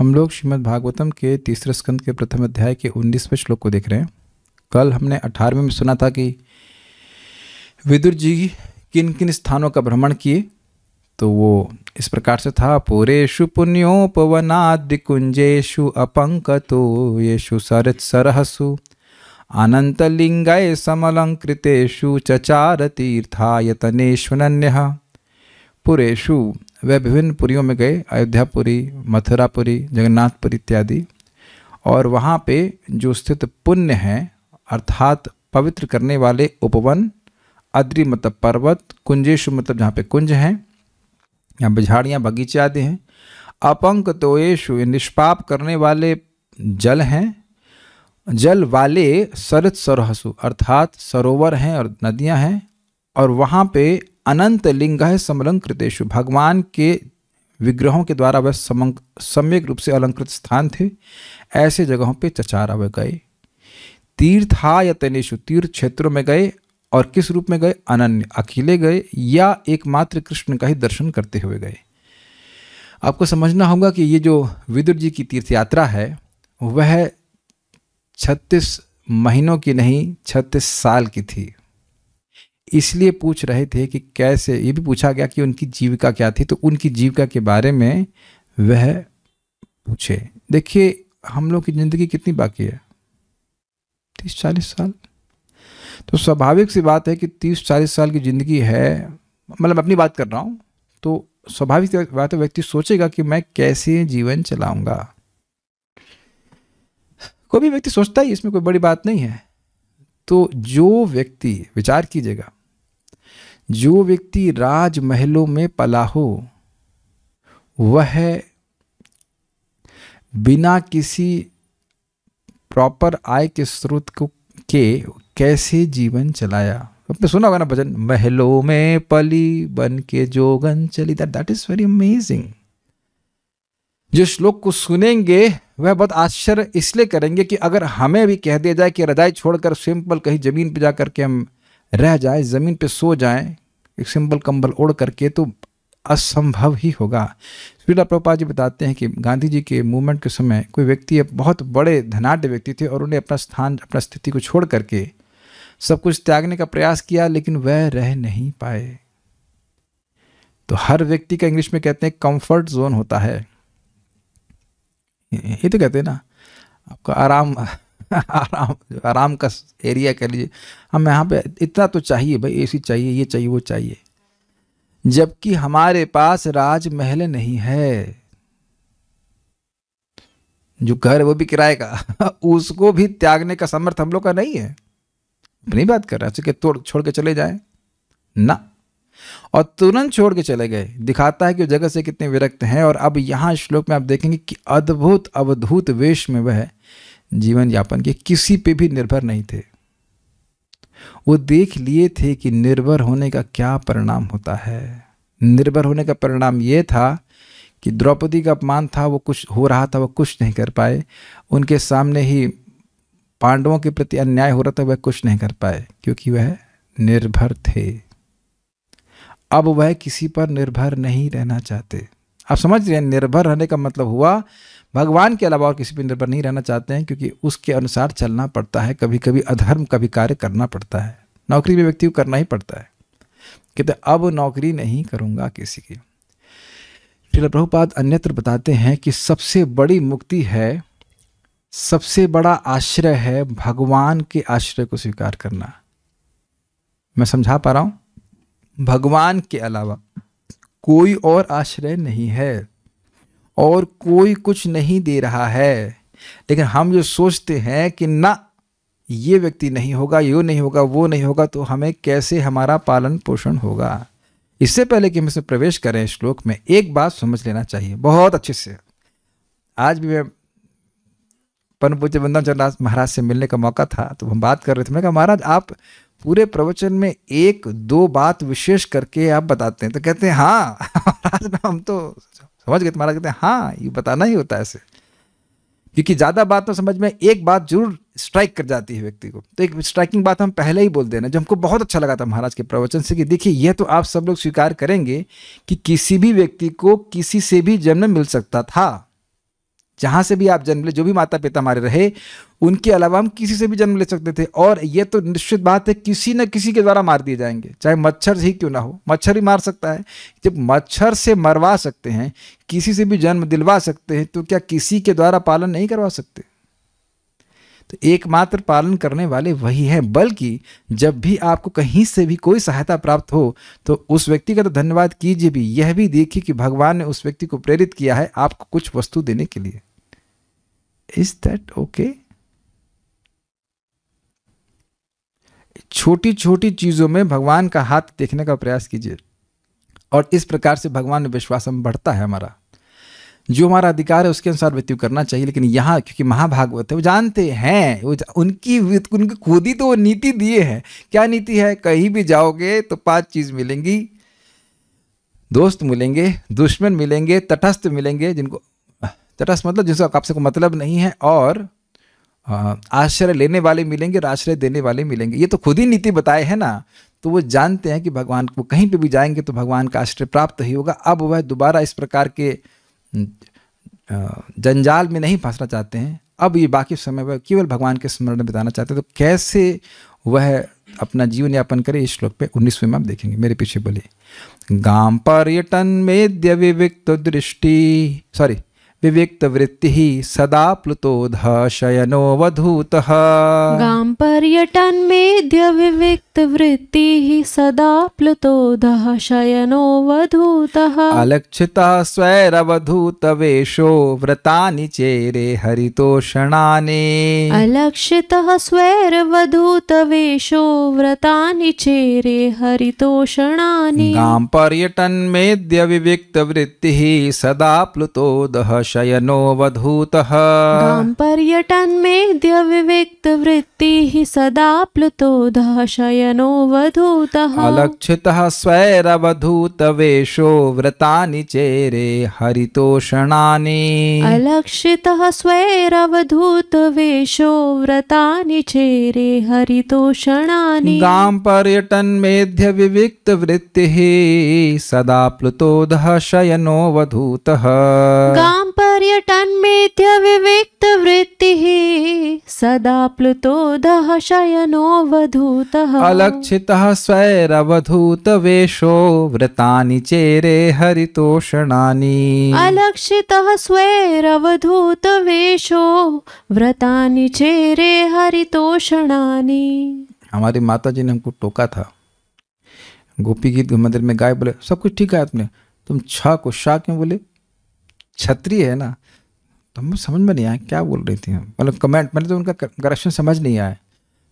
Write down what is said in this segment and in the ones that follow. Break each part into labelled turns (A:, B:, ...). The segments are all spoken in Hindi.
A: हम लोग श्रीमद् भागवतम के तीसरे स्कंद के प्रथम अध्याय के उन्नीसवें श्लोक को देख रहे हैं कल हमने अठारहवें में सुना था कि विदुर जी किन किन स्थानों का भ्रमण किए तो वो इस प्रकार से था पुरेशु पुण्योपवनादिकुंजेशु तो येषु सरत सरहसु लिंगय समलंकृतेषु चचार तीर्थायतनेश्वनन्य पुरेशु वह विभिन्न पुरियों में गए अयोध्यापुरी मथुरापुरी जगन्नाथपुरी इत्यादि और वहाँ पे जो स्थित पुण्य हैं अर्थात पवित्र करने वाले उपवन अद्री मतलब पर्वत कुंजेशु मतलब जहाँ पे कुंज हैं यहाँ पे झाड़ियाँ बगीचे आदि हैं अपंक तोयेशु निष्पाप करने वाले जल हैं जल वाले सरत सरहसु अर्थात सरोवर हैं और नदियाँ हैं और वहाँ पे अनंत लिंग है समलंकृतेशु भगवान के विग्रहों के द्वारा वह सम्यक रूप से अलंकृत स्थान थे ऐसे जगहों पे चचारा वह गए तीर्थायतनेशु तीर्थ क्षेत्रों में गए और किस रूप में गए अनन्य अकेले गए या एकमात्र कृष्ण का ही दर्शन करते हुए गए आपको समझना होगा कि ये जो विदुर जी की तीर्थ यात्रा है वह छत्तीस महीनों की नहीं छत्तीस साल की थी इसलिए पूछ रहे थे कि कैसे ये भी पूछा गया कि उनकी जीविका क्या थी तो उनकी जीविका के बारे में वह पूछे देखिए हम लोग की ज़िंदगी कितनी बाकी है तीस चालीस साल तो स्वाभाविक सी बात है कि तीस चालीस साल की ज़िंदगी है मतलब अपनी बात कर रहा हूँ तो स्वाभाविक बात है व्यक्ति सोचेगा कि मैं कैसे जीवन चलाऊंगा कोई भी व्यक्ति सोचता ही इसमें कोई बड़ी बात नहीं है तो जो व्यक्ति विचार कीजिएगा जो व्यक्ति राज महलों में पला हो वह बिना किसी प्रॉपर आय के स्रोत को के कैसे जीवन चलाया आपने सुना होगा ना भजन महलों में पली बन के जोगन चली that that is very amazing जो श्लोक को सुनेंगे वह बहुत आश्चर्य इसलिए करेंगे कि अगर हमें भी कह दिया जाए कि रजाई छोड़कर सिंपल कहीं जमीन पर जाकर के हम रह जाए जमीन पे सो जाएं एक सिंपल कंबल ओढ़ करके तो असंभव ही होगा श्रीला प्रभुपा जी बताते हैं कि गांधी जी के मूवमेंट के समय कोई व्यक्ति बहुत बड़े धनाढ़ व्यक्ति थे और उन्हें अपना स्थान अपना स्थिति को छोड़ करके सब कुछ त्यागने का प्रयास किया लेकिन वह रह नहीं पाए तो हर व्यक्ति का इंग्लिश में कहते हैं कंफर्ट जोन होता है ये तो कहते हैं ना आपका आराम आराम आराम का एरिया कह लीजिए हम यहाँ पे इतना तो चाहिए भाई एसी चाहिए ये चाहिए वो चाहिए जबकि हमारे पास राजमहल नहीं है जो घर वो भी किराए का उसको भी त्यागने का समर्थ हम लोग का नहीं है अपनी बात कर रहा है तोड़ छोड़ के चले जाए ना और तुरंत छोड़ के चले गए दिखाता है कि जगह से कितने विरक्त हैं और अब यहां श्लोक में आप देखेंगे कि अद्भुत अवधूत वेश में वह जीवन यापन के किसी पे भी निर्भर नहीं थे वो देख लिए थे कि निर्भर होने का क्या परिणाम होता है निर्भर होने का परिणाम ये था कि द्रौपदी का अपमान था वो कुछ हो रहा था वो कुछ नहीं कर पाए उनके सामने ही पांडवों के प्रति अन्याय हो रहा था वह कुछ नहीं कर पाए क्योंकि वह निर्भर थे अब वह किसी पर निर्भर नहीं रहना चाहते आप समझ रहे हैं निर्भर रहने का मतलब हुआ भगवान के अलावा और किसी पर निर्भर नहीं रहना चाहते हैं क्योंकि उसके अनुसार चलना पड़ता है कभी कभी अधर्म का भी कार्य करना पड़ता है नौकरी में व्यक्ति को करना ही पड़ता है कहते अब नौकरी नहीं करूँगा किसी की श्रील प्रभुपाद अन्यत्र बताते हैं कि सबसे बड़ी मुक्ति है सबसे बड़ा आश्रय है भगवान के आश्रय को स्वीकार करना मैं समझा पा रहा हूँ भगवान के अलावा कोई और आश्रय नहीं है और कोई कुछ नहीं दे रहा है लेकिन हम जो सोचते हैं कि ना ये व्यक्ति नहीं होगा यो नहीं होगा वो नहीं होगा तो हमें कैसे हमारा पालन पोषण होगा इससे पहले कि हम इसमें प्रवेश करें श्लोक में एक बात समझ लेना चाहिए बहुत अच्छे से आज भी मैं परम पूज्य बंदन महाराज से मिलने का मौका था तो हम बात कर रहे थे मैंने कहा महाराज आप पूरे प्रवचन में एक दो बात विशेष करके आप बताते हैं तो कहते हैं हाँ महाराज हम तो समझ गए तो महाराज कहते हैं हाँ ये बताना ही होता है ऐसे क्योंकि ज़्यादा बात तो समझ में एक बात जरूर स्ट्राइक कर जाती है व्यक्ति को तो एक स्ट्राइकिंग बात हम पहले ही बोल देना जो हमको बहुत अच्छा लगा था महाराज के प्रवचन से कि देखिए यह तो आप सब लोग स्वीकार करेंगे कि किसी भी व्यक्ति को किसी से भी जन्म मिल सकता था जहाँ से भी आप जन्म ले जो भी माता पिता हमारे रहे उनके अलावा हम किसी से भी जन्म ले सकते थे और ये तो निश्चित बात है किसी न किसी के द्वारा मार दिए जाएंगे चाहे मच्छर ही क्यों ना हो मच्छर ही मार सकता है जब मच्छर से मरवा सकते हैं किसी से भी जन्म दिलवा सकते हैं तो क्या किसी के द्वारा पालन नहीं करवा सकते तो एकमात्र पालन करने वाले वही हैं बल्कि जब भी आपको कहीं से भी कोई सहायता प्राप्त हो तो उस व्यक्ति का तो धन्यवाद कीजिए भी यह भी देखिए कि भगवान ने उस व्यक्ति को प्रेरित किया है आपको कुछ वस्तु देने के लिए इज दैट ओके छोटी छोटी चीज़ों में भगवान का हाथ देखने का प्रयास कीजिए और इस प्रकार से भगवान में विश्वास हम बढ़ता है हमारा जो हमारा अधिकार है उसके अनुसार व्यतीत करना चाहिए लेकिन यहाँ क्योंकि महाभागवत है वो जानते हैं वो उनकी उनकी खुद ही तो वो नीति दिए हैं क्या नीति है कहीं भी जाओगे तो पांच चीज़ मिलेंगी दोस्त मिलेंगे दुश्मन मिलेंगे तटस्थ मिलेंगे जिनको तटस्थ मतलब जिसका आपसे को मतलब नहीं है और आश्रय लेने वाले मिलेंगे और आश्रय देने वाले मिलेंगे ये तो खुद ही नीति बताए है ना तो वो जानते हैं कि भगवान को कहीं पे भी जाएंगे तो भगवान का आश्रय प्राप्त ही होगा अब वह दोबारा इस प्रकार के जंजाल में नहीं फंसना चाहते हैं अब ये बाकी समय वह केवल भगवान के स्मरण में बिताना चाहते हैं तो कैसे वह अपना जीवन यापन करे इस श्लोक पे उन्नीसवें में आप देखेंगे मेरे पीछे बोले गांव पर्यटन में दृष्टि सॉरी ही सदा प्लुतोध शयनो
B: मेध्य गां वृत्ति ही सदा प्लुतोध शयनो वधूतः
A: अलक्षितः वेशो व्रता चेरे अलक्षिता
B: अलक्षितः वेशो व्रता चेरे मेध्य
A: गां वृत्ति विविक्तवृत्तिः सदा प्लुतोध शयनो वधूतः
B: पर्यटन में द्यविविक्त वृत्ति ही सदा प्लुतोधः शयनो वधूतः
A: अलक्षितः स्वैरवधूत वेशो व्रतानि चेरे हरितोषणानि
B: अलक्षितः स्वैरवधूत वेशो व्रतानि चेरे हरितोषणानि गां
A: पर्यटन मेध्य विविक्त वृत्ति सदा प्लुतोधः शयनो वधूतः गां
B: पर्यटन पर्यटन्मेध्यविवेक्तवृत्तिः सदा प्लुतोदः शयनोऽवधूतः
A: अलक्षितः वेशो व्रता चेरे हरितोषणानि
B: अलक्षितः वेशो व्रता चेरे हरितोषणा
A: हमारी माता जी ने हमको टोका था गोपी गीत मंदिर में गाय बोले सब कुछ ठीक है आपने तुम छा को शाह क्यों बोले छतरी है ना तो हमें समझ में नहीं आया क्या बोल रही थी मतलब कमेंट मैंने तो उनका करप्शन समझ नहीं आया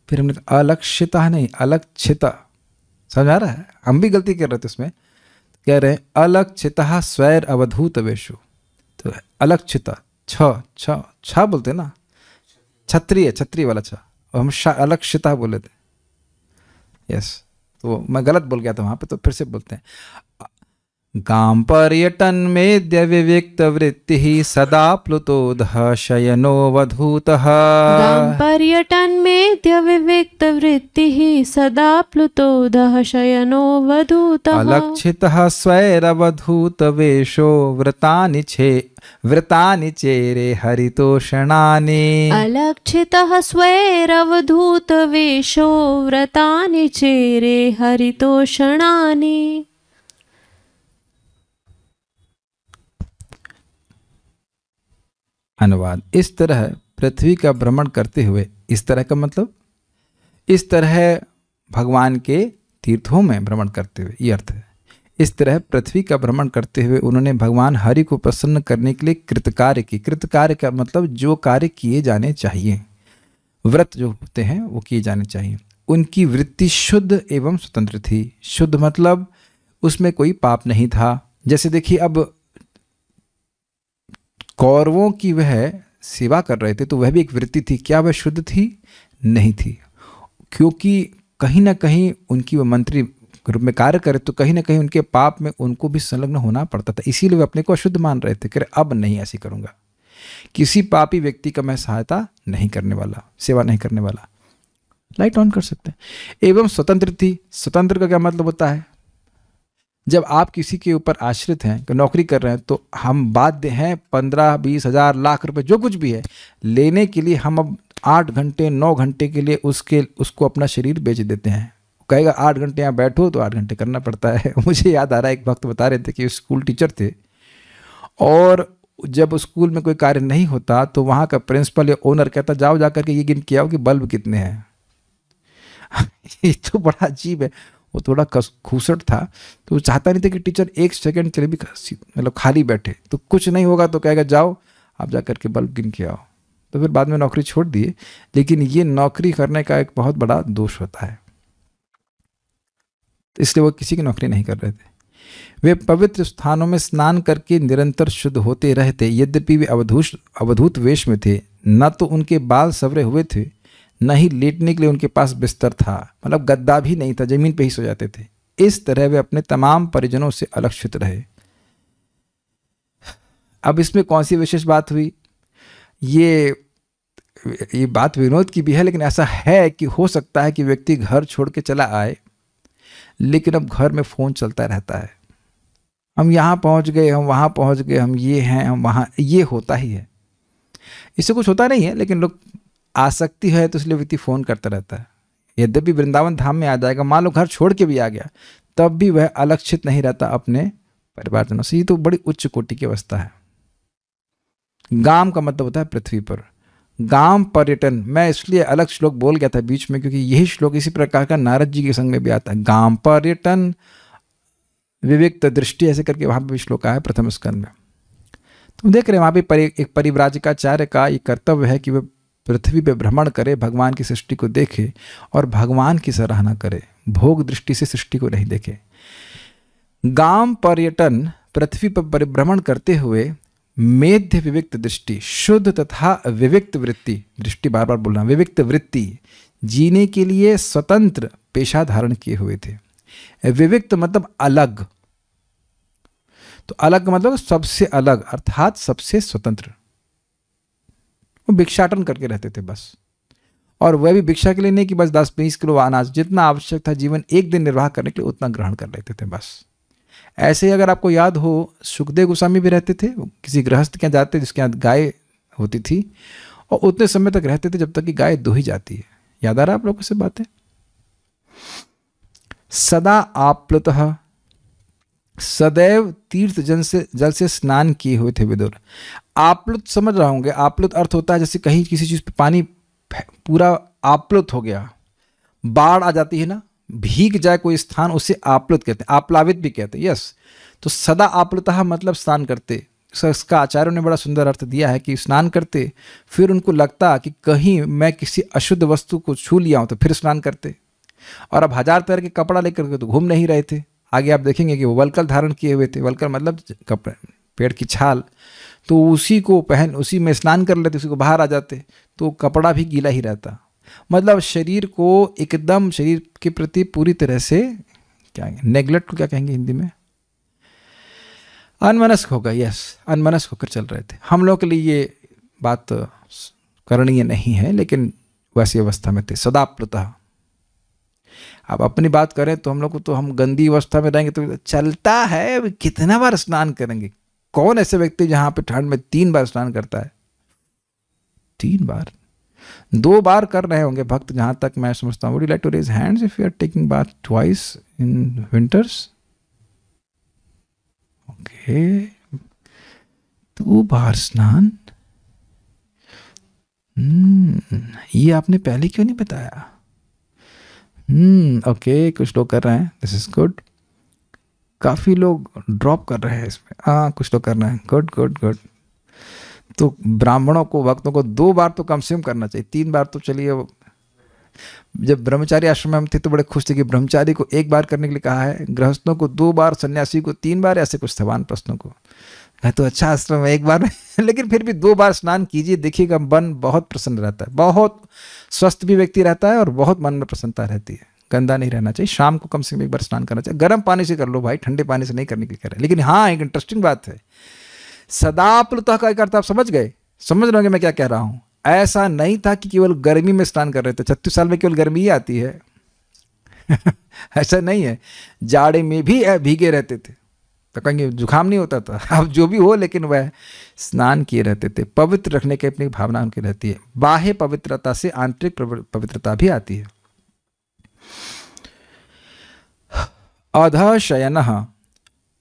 A: फिर हमने अलक्षिता नहीं अलक्षिता समझ आ रहा है हम भी गलती कर रहे थे उसमें कह रहे हैं अलक्षिता स्वैर अवधूत वेशु तो अलक्षिता छ छ बोलते ना छत्री है छत्री वाला छ और हम शाह अलक्षिता बोले थे यस तो मैं गलत बोल गया था वहाँ पे तो फिर से बोलते हैं गां पर्यटन्मेद्य वृत्ति सदा पर्यटन शयनोऽवधूतः
B: पर्यटन्मेद्य वृत्ति सदा प्लुतोदः शयनोऽवधूतः
A: अलक्षितः वेशो व्रता छे व्रता चेरे
B: अलक्षित स्वैरवधूत वेशो व्रता चेरे हरिषण
A: अनुवाद इस तरह पृथ्वी का भ्रमण करते हुए इस तरह का मतलब इस तरह भगवान के तीर्थों में भ्रमण करते हुए ये अर्थ है इस तरह पृथ्वी का भ्रमण करते हुए उन्होंने भगवान हरि को प्रसन्न करने के लिए कृतकार्य की कृतकार्य का मतलब जो कार्य किए जाने चाहिए व्रत जो होते हैं वो किए जाने चाहिए उनकी वृत्ति शुद्ध एवं स्वतंत्र थी शुद्ध मतलब उसमें कोई पाप नहीं था जैसे देखिए अब कौरवों की वह सेवा कर रहे थे तो वह भी एक वृत्ति थी क्या वह शुद्ध थी नहीं थी क्योंकि कहीं ना कहीं उनकी वह मंत्री रूप में कार्य करे तो कहीं ना कहीं उनके पाप में उनको भी संलग्न होना पड़ता था इसीलिए वे अपने को अशुद्ध मान रहे थे कि अब नहीं ऐसी करूँगा किसी पापी व्यक्ति का मैं सहायता नहीं करने वाला सेवा नहीं करने वाला लाइट ऑन कर सकते हैं एवं स्वतंत्र थी स्वतंत्र का क्या मतलब होता है जब आप किसी के ऊपर आश्रित हैं नौकरी कर रहे हैं तो हम बाध्य हैं पंद्रह बीस हज़ार लाख रुपए जो कुछ भी है लेने के लिए हम अब आठ घंटे नौ घंटे के लिए उसके उसको अपना शरीर बेच देते हैं कहेगा आठ घंटे यहाँ बैठो तो आठ घंटे करना पड़ता है मुझे याद आ रहा है एक वक्त बता रहे थे कि स्कूल टीचर थे और जब स्कूल में कोई कार्य नहीं होता तो वहाँ का प्रिंसिपल या ओनर कहता जाओ जा करके ये गिन किया हो कि बल्ब कितने हैं ये तो बड़ा अजीब है वो थोड़ा खूसट था तो वो चाहता नहीं था कि टीचर एक सेकंड के लिए भी मतलब खाली बैठे तो कुछ नहीं होगा तो कहेगा जाओ आप जा करके बल्ब गिन के आओ तो फिर बाद में नौकरी छोड़ दिए लेकिन ये नौकरी करने का एक बहुत बड़ा दोष होता है इसलिए वो किसी की नौकरी नहीं कर रहे थे वे पवित्र स्थानों में स्नान करके निरंतर शुद्ध होते रहते यद्यपि वे अवधूष अवधूत वेश में थे न तो उनके बाल सवरे हुए थे न ही लेटने के लिए उनके पास बिस्तर था मतलब गद्दा भी नहीं था जमीन पर ही सो जाते थे इस तरह वे अपने तमाम परिजनों से अलक्षित रहे अब इसमें कौन सी विशेष बात हुई ये ये बात विनोद की भी है लेकिन ऐसा है कि हो सकता है कि व्यक्ति घर छोड़ के चला आए लेकिन अब घर में फ़ोन चलता रहता है हम यहाँ पहुँच गए हम वहाँ पहुँच गए हम ये हैं हम वहाँ ये होता ही है इससे कुछ होता नहीं है लेकिन लोग आसक्ति है तो इसलिए व्यक्ति फ़ोन करता रहता है यद्यपि वृंदावन धाम में आ जाएगा मान लो घर छोड़ के भी आ गया तब भी वह अलक्षित नहीं रहता अपने परिवारजनों से ये तो बड़ी उच्च कोटि की अवस्था है गांव का मतलब होता है पृथ्वी पर गांव पर्यटन मैं इसलिए अलग श्लोक बोल गया था बीच में क्योंकि यही श्लोक इसी प्रकार का नारद जी के संग में भी आता है गांव पर्यटन विवेक दृष्टि ऐसे करके वहां पर भी श्लोक आया प्रथम स्कंद में तुम देख रहे हैं वहां पर परि, एक परिव्राजिकाचार्य का ये कर्तव्य है कि वह पृथ्वी पर भ्रमण करे भगवान की सृष्टि को देखे और भगवान की सराहना करे भोग दृष्टि से सृष्टि को नहीं देखे गांव पर्यटन पृथ्वी पर परिभ्रमण करते हुए मेध्य विविक्त दृष्टि शुद्ध तथा विविक्त वृत्ति दृष्टि बार बार बोलना विविक्त वृत्ति जीने के लिए स्वतंत्र पेशा धारण किए हुए थे विविक्त मतलब अलग तो अलग मतलब सबसे अलग अर्थात सबसे स्वतंत्र वो भिक्षाटन करके रहते थे बस और वह भी भिक्षा के लिए नहीं कि बस दस बीस किलो अनाज जितना आवश्यक था जीवन एक दिन निर्वाह करने के लिए उतना ग्रहण कर लेते थे बस ऐसे ही अगर आपको याद हो सुखदेव गोस्वामी भी रहते थे किसी गृहस्थ के यहाँ जाते जिसके यहाँ गाय होती थी और उतने समय तक रहते थे जब तक कि गाय दो ही जाती है याद आ रहा आप लोगों से बातें सदा आप्लुत सदैव तीर्थ जल से जल से स्नान किए हुए थे विदुर आप्लुत समझ रहा होंगे आप्लुत अर्थ होता है जैसे कहीं किसी चीज़ पे पानी पूरा आप्लुत हो गया बाढ़ आ जाती है ना भीग जाए कोई स्थान उसे आप्लुत कहते हैं आप्लावित भी कहते हैं यस तो सदा आपलुता मतलब स्नान करते इसका आचार्यों ने बड़ा सुंदर अर्थ दिया है कि स्नान करते फिर उनको लगता कि कहीं मैं किसी अशुद्ध वस्तु को छू लिया हूं तो फिर स्नान करते और अब हजार तरह के कपड़ा लेकर के तो घूम नहीं रहे थे आगे आप देखेंगे कि वो वलकल धारण किए हुए थे वलकल मतलब कपड़े पेड़ की छाल तो उसी को पहन उसी में स्नान कर लेते उसी को बाहर आ जाते तो कपड़ा भी गीला ही रहता मतलब शरीर को एकदम शरीर के प्रति पूरी तरह से क्या नेग्लेक्ट को क्या कहेंगे हिंदी में अनमनस्क होगा यस अनमनस्क होकर चल रहे थे हम लोग के लिए ये बात करणीय नहीं है लेकिन वैसी अवस्था में थे सदाप्रतः अब अपनी बात करें तो हम लोग को तो हम गंदी अवस्था में रहेंगे तो चलता है कितना बार स्नान करेंगे कौन ऐसे व्यक्ति जहां पे ठंड में तीन बार स्नान करता है तीन बार दो बार कर रहे होंगे भक्त जहां तक मैं समझता हूँ would like to raise hands if you are taking bath twice in winters okay दो बार स्नान हम्म, ये आपने पहले क्यों नहीं बताया ओके हम्म, कुछ लोग कर रहे हैं दिस इज़ गुड काफ़ी लोग ड्रॉप कर रहे हैं इसमें हाँ कुछ तो कर रहे हैं गुड गुड गुड तो ब्राह्मणों को भक्तों को दो बार तो कम से कम करना चाहिए तीन बार तो चलिए जब ब्रह्मचारी आश्रम में हम थे तो बड़े खुश थे कि ब्रह्मचारी को एक बार करने के लिए कहा है गृहस्थों को दो बार सन्यासी को तीन बार ऐसे कुछ थवान प्रश्नों को है तो अच्छा आश्रम है एक बार में लेकिन फिर भी दो बार स्नान कीजिए देखिएगा मन बहुत प्रसन्न रहता है बहुत स्वस्थ भी व्यक्ति रहता है और बहुत मन में प्रसन्नता रहती है गंदा नहीं रहना चाहिए शाम को कम से कम एक बार स्नान करना चाहिए गर्म पानी से कर लो भाई ठंडे पानी से नहीं करने की रहे लेकिन हाँ एक इंटरेस्टिंग बात है सदाप्लुतः का अर्थ आप समझ गए समझ लोगे मैं क्या कह रहा हूँ ऐसा नहीं था कि केवल गर्मी में स्नान कर रहे थे छत्तीस साल में केवल गर्मी ही आती है ऐसा नहीं है जाड़े में भी भीगे रहते थे तो कहेंगे जुकाम नहीं होता था अब जो भी हो लेकिन वह स्नान किए रहते थे पवित्र रखने की अपनी भावना उनकी रहती है बाह्य पवित्रता से आंतरिक पवित्रता भी आती है अध शयन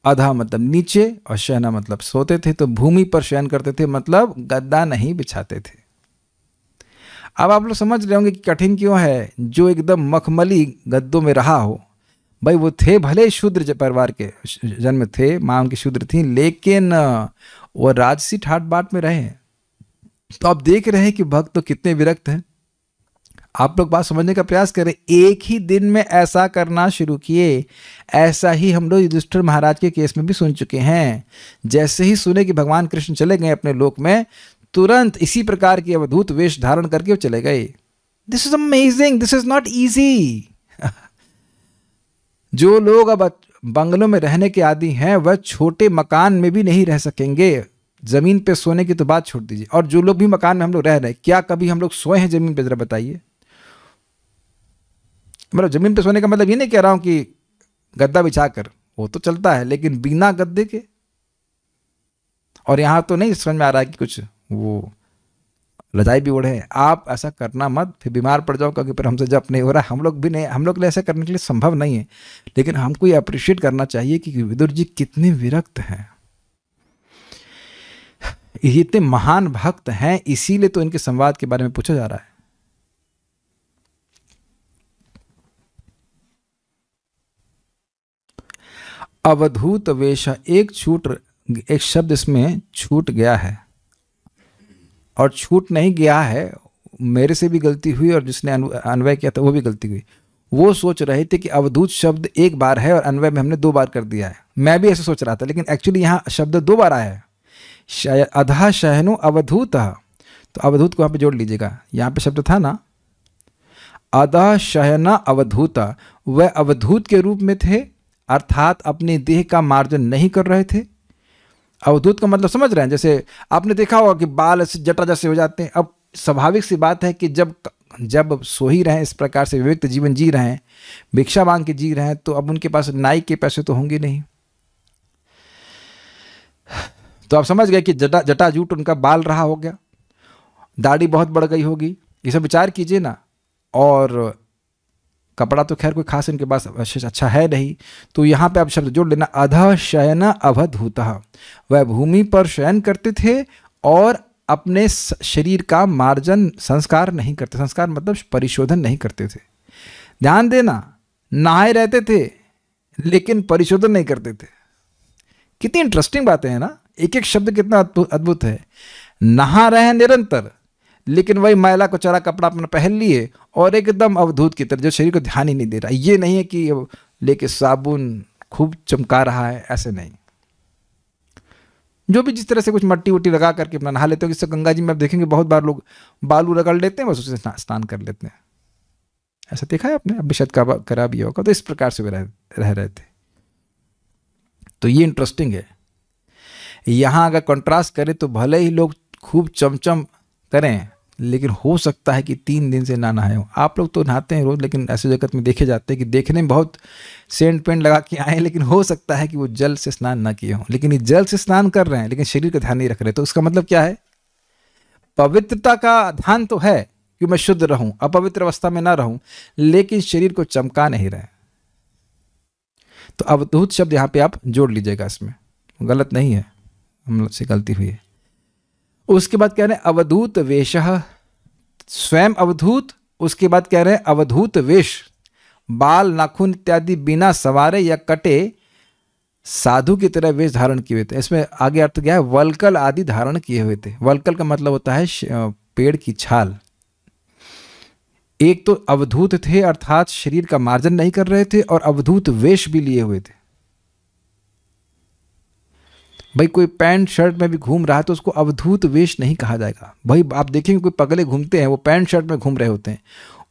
A: अधा मतलब नीचे और शयना मतलब सोते थे तो भूमि पर शयन करते थे मतलब गद्दा नहीं बिछाते थे अब आप लोग समझ रहे होंगे कि कठिन क्यों है जो एकदम मखमली गद्दों में रहा हो भाई वो थे भले शूद्र परिवार के जन्म थे माँ उनकी शूद्र थी लेकिन वो राजसी ठाट बाट में रहे तो आप देख रहे हैं कि भक्त तो कितने विरक्त हैं आप लोग बात समझने का प्रयास करें एक ही दिन में ऐसा करना शुरू किए ऐसा ही हम लोग युधिष्ठिर महाराज के केस में भी सुन चुके हैं जैसे ही सुने कि भगवान कृष्ण चले गए अपने लोक में तुरंत इसी प्रकार के अवधूत वेश धारण करके वो चले गए this is amazing this is not easy जो लोग अब बंगलों में रहने के आदि हैं वह छोटे मकान में भी नहीं रह सकेंगे ज़मीन पे सोने की तो बात छोड़ दीजिए और जो लोग भी मकान में हम लोग रह रहे हैं क्या कभी हम लोग सोए हैं ज़मीन पे ज़रा बताइए मतलब ज़मीन पे सोने का मतलब ये नहीं कह रहा हूं कि गद्दा बिछा कर वो तो चलता है लेकिन बिना गद्दे के और यहां तो नहीं समझ में आ रहा है कि कुछ वो लजाई भी ओढ़े आप ऐसा करना मत फिर बीमार पड़ जाओ क्योंकि फिर हमसे जब नहीं हो रहा हम लोग भी नहीं हम लोग के लिए ऐसा करने के लिए संभव नहीं है लेकिन हमको ये अप्रिशिएट करना चाहिए कि विदुर जी कितने विरक्त हैं इतने महान भक्त हैं इसीलिए तो इनके संवाद के बारे में पूछा जा रहा है अवधूत वेश एक छूट एक शब्द इसमें छूट गया है और छूट नहीं गया है मेरे से भी गलती हुई और जिसने अन्वय किया था वो भी गलती हुई वो सोच रहे थे कि अवधूत शब्द एक बार है और अन्वय में हमने दो बार कर दिया है मैं भी ऐसे सोच रहा था लेकिन एक्चुअली यहाँ शब्द दो बार आया है अधा शहनु अवधूत तो अवधूत को यहाँ पे जोड़ लीजिएगा यहाँ पे शब्द था ना अधा शहना अवधूत वह अवधूत के रूप में थे अर्थात अपने देह का मार्जन नहीं कर रहे थे अवधूत का मतलब समझ रहे हैं जैसे आपने देखा होगा कि बाल ऐसे जटा जैसे हो जाते हैं अब स्वाभाविक सी बात है कि जब जब सो ही रहे हैं इस प्रकार से विविक्त जीवन जी रहे हैं भिक्षा मांग के जी रहे हैं तो अब उनके पास नाई के पैसे तो होंगे नहीं तो आप समझ गए कि जटा जटा जूट उनका बाल रहा हो गया दाढ़ी बहुत बढ़ गई होगी ये सब विचार कीजिए ना और कपड़ा तो खैर कोई खास इनके पास अच्छा है नहीं तो यहाँ पे आप शब्द जोड़ लेना अध शयन अवधूत वह भूमि पर शयन करते थे और अपने शरीर का मार्जन संस्कार नहीं करते संस्कार मतलब परिशोधन नहीं करते थे ध्यान देना नहाए रहते थे लेकिन परिशोधन नहीं करते थे कितनी इंटरेस्टिंग बातें हैं ना एक एक शब्द कितना अद्भुत है नहा रहे निरंतर लेकिन वही मैला को चरा कपड़ा अपना पहन लिए और एकदम अवधूत की तरह जो शरीर को ध्यान ही नहीं दे रहा ये नहीं है कि लेके साबुन खूब चमका रहा है ऐसे नहीं जो भी जिस तरह से कुछ मट्टी उट्टी लगा करके अपना नहा लेते हो इससे गंगा जी में आप देखेंगे बहुत बार लोग बालू रगड़ लेते हैं बस उसे स्नान कर लेते हैं ऐसा देखा है आपने अब का करा भी होगा तो इस प्रकार से वे रह, रह रहे थे तो ये इंटरेस्टिंग है यहाँ अगर कंट्रास्ट करें तो भले ही लोग खूब चमचम करें लेकिन हो सकता है कि तीन दिन से ना नहाए हो आप लोग तो नहाते हैं रोज़ लेकिन ऐसे जगत में देखे जाते हैं कि देखने में बहुत सेंट पेंट लगा के आए लेकिन हो सकता है कि वो जल से स्नान ना किए हों लेकिन ये जल से स्नान कर रहे हैं लेकिन शरीर का ध्यान नहीं रख रहे तो उसका मतलब क्या है पवित्रता का ध्यान तो है कि मैं शुद्ध रहूं अपवित्र अवस्था में ना रहूं लेकिन शरीर को चमका नहीं रहे तो अवधूत शब्द यहाँ पे आप जोड़ लीजिएगा इसमें गलत नहीं है हम लोग से गलती हुई है उसके बाद कह रहे हैं अवधूत वेश स्वयं अवधूत उसके बाद कह रहे हैं अवधूत वेश बाल नाखून इत्यादि बिना सवारे या कटे साधु की तरह वेश धारण किए हुए थे इसमें आगे अर्थ गया है वलकल आदि धारण किए हुए थे वलकल का मतलब होता है पेड़ की छाल एक तो अवधूत थे अर्थात शरीर का मार्जन नहीं कर रहे थे और अवधूत वेश भी लिए हुए थे भाई कोई पैंट शर्ट में भी घूम रहा है तो उसको अवधूत वेश नहीं कहा जाएगा भाई आप देखेंगे कोई पगले घूमते हैं वो पैंट शर्ट में घूम रहे होते हैं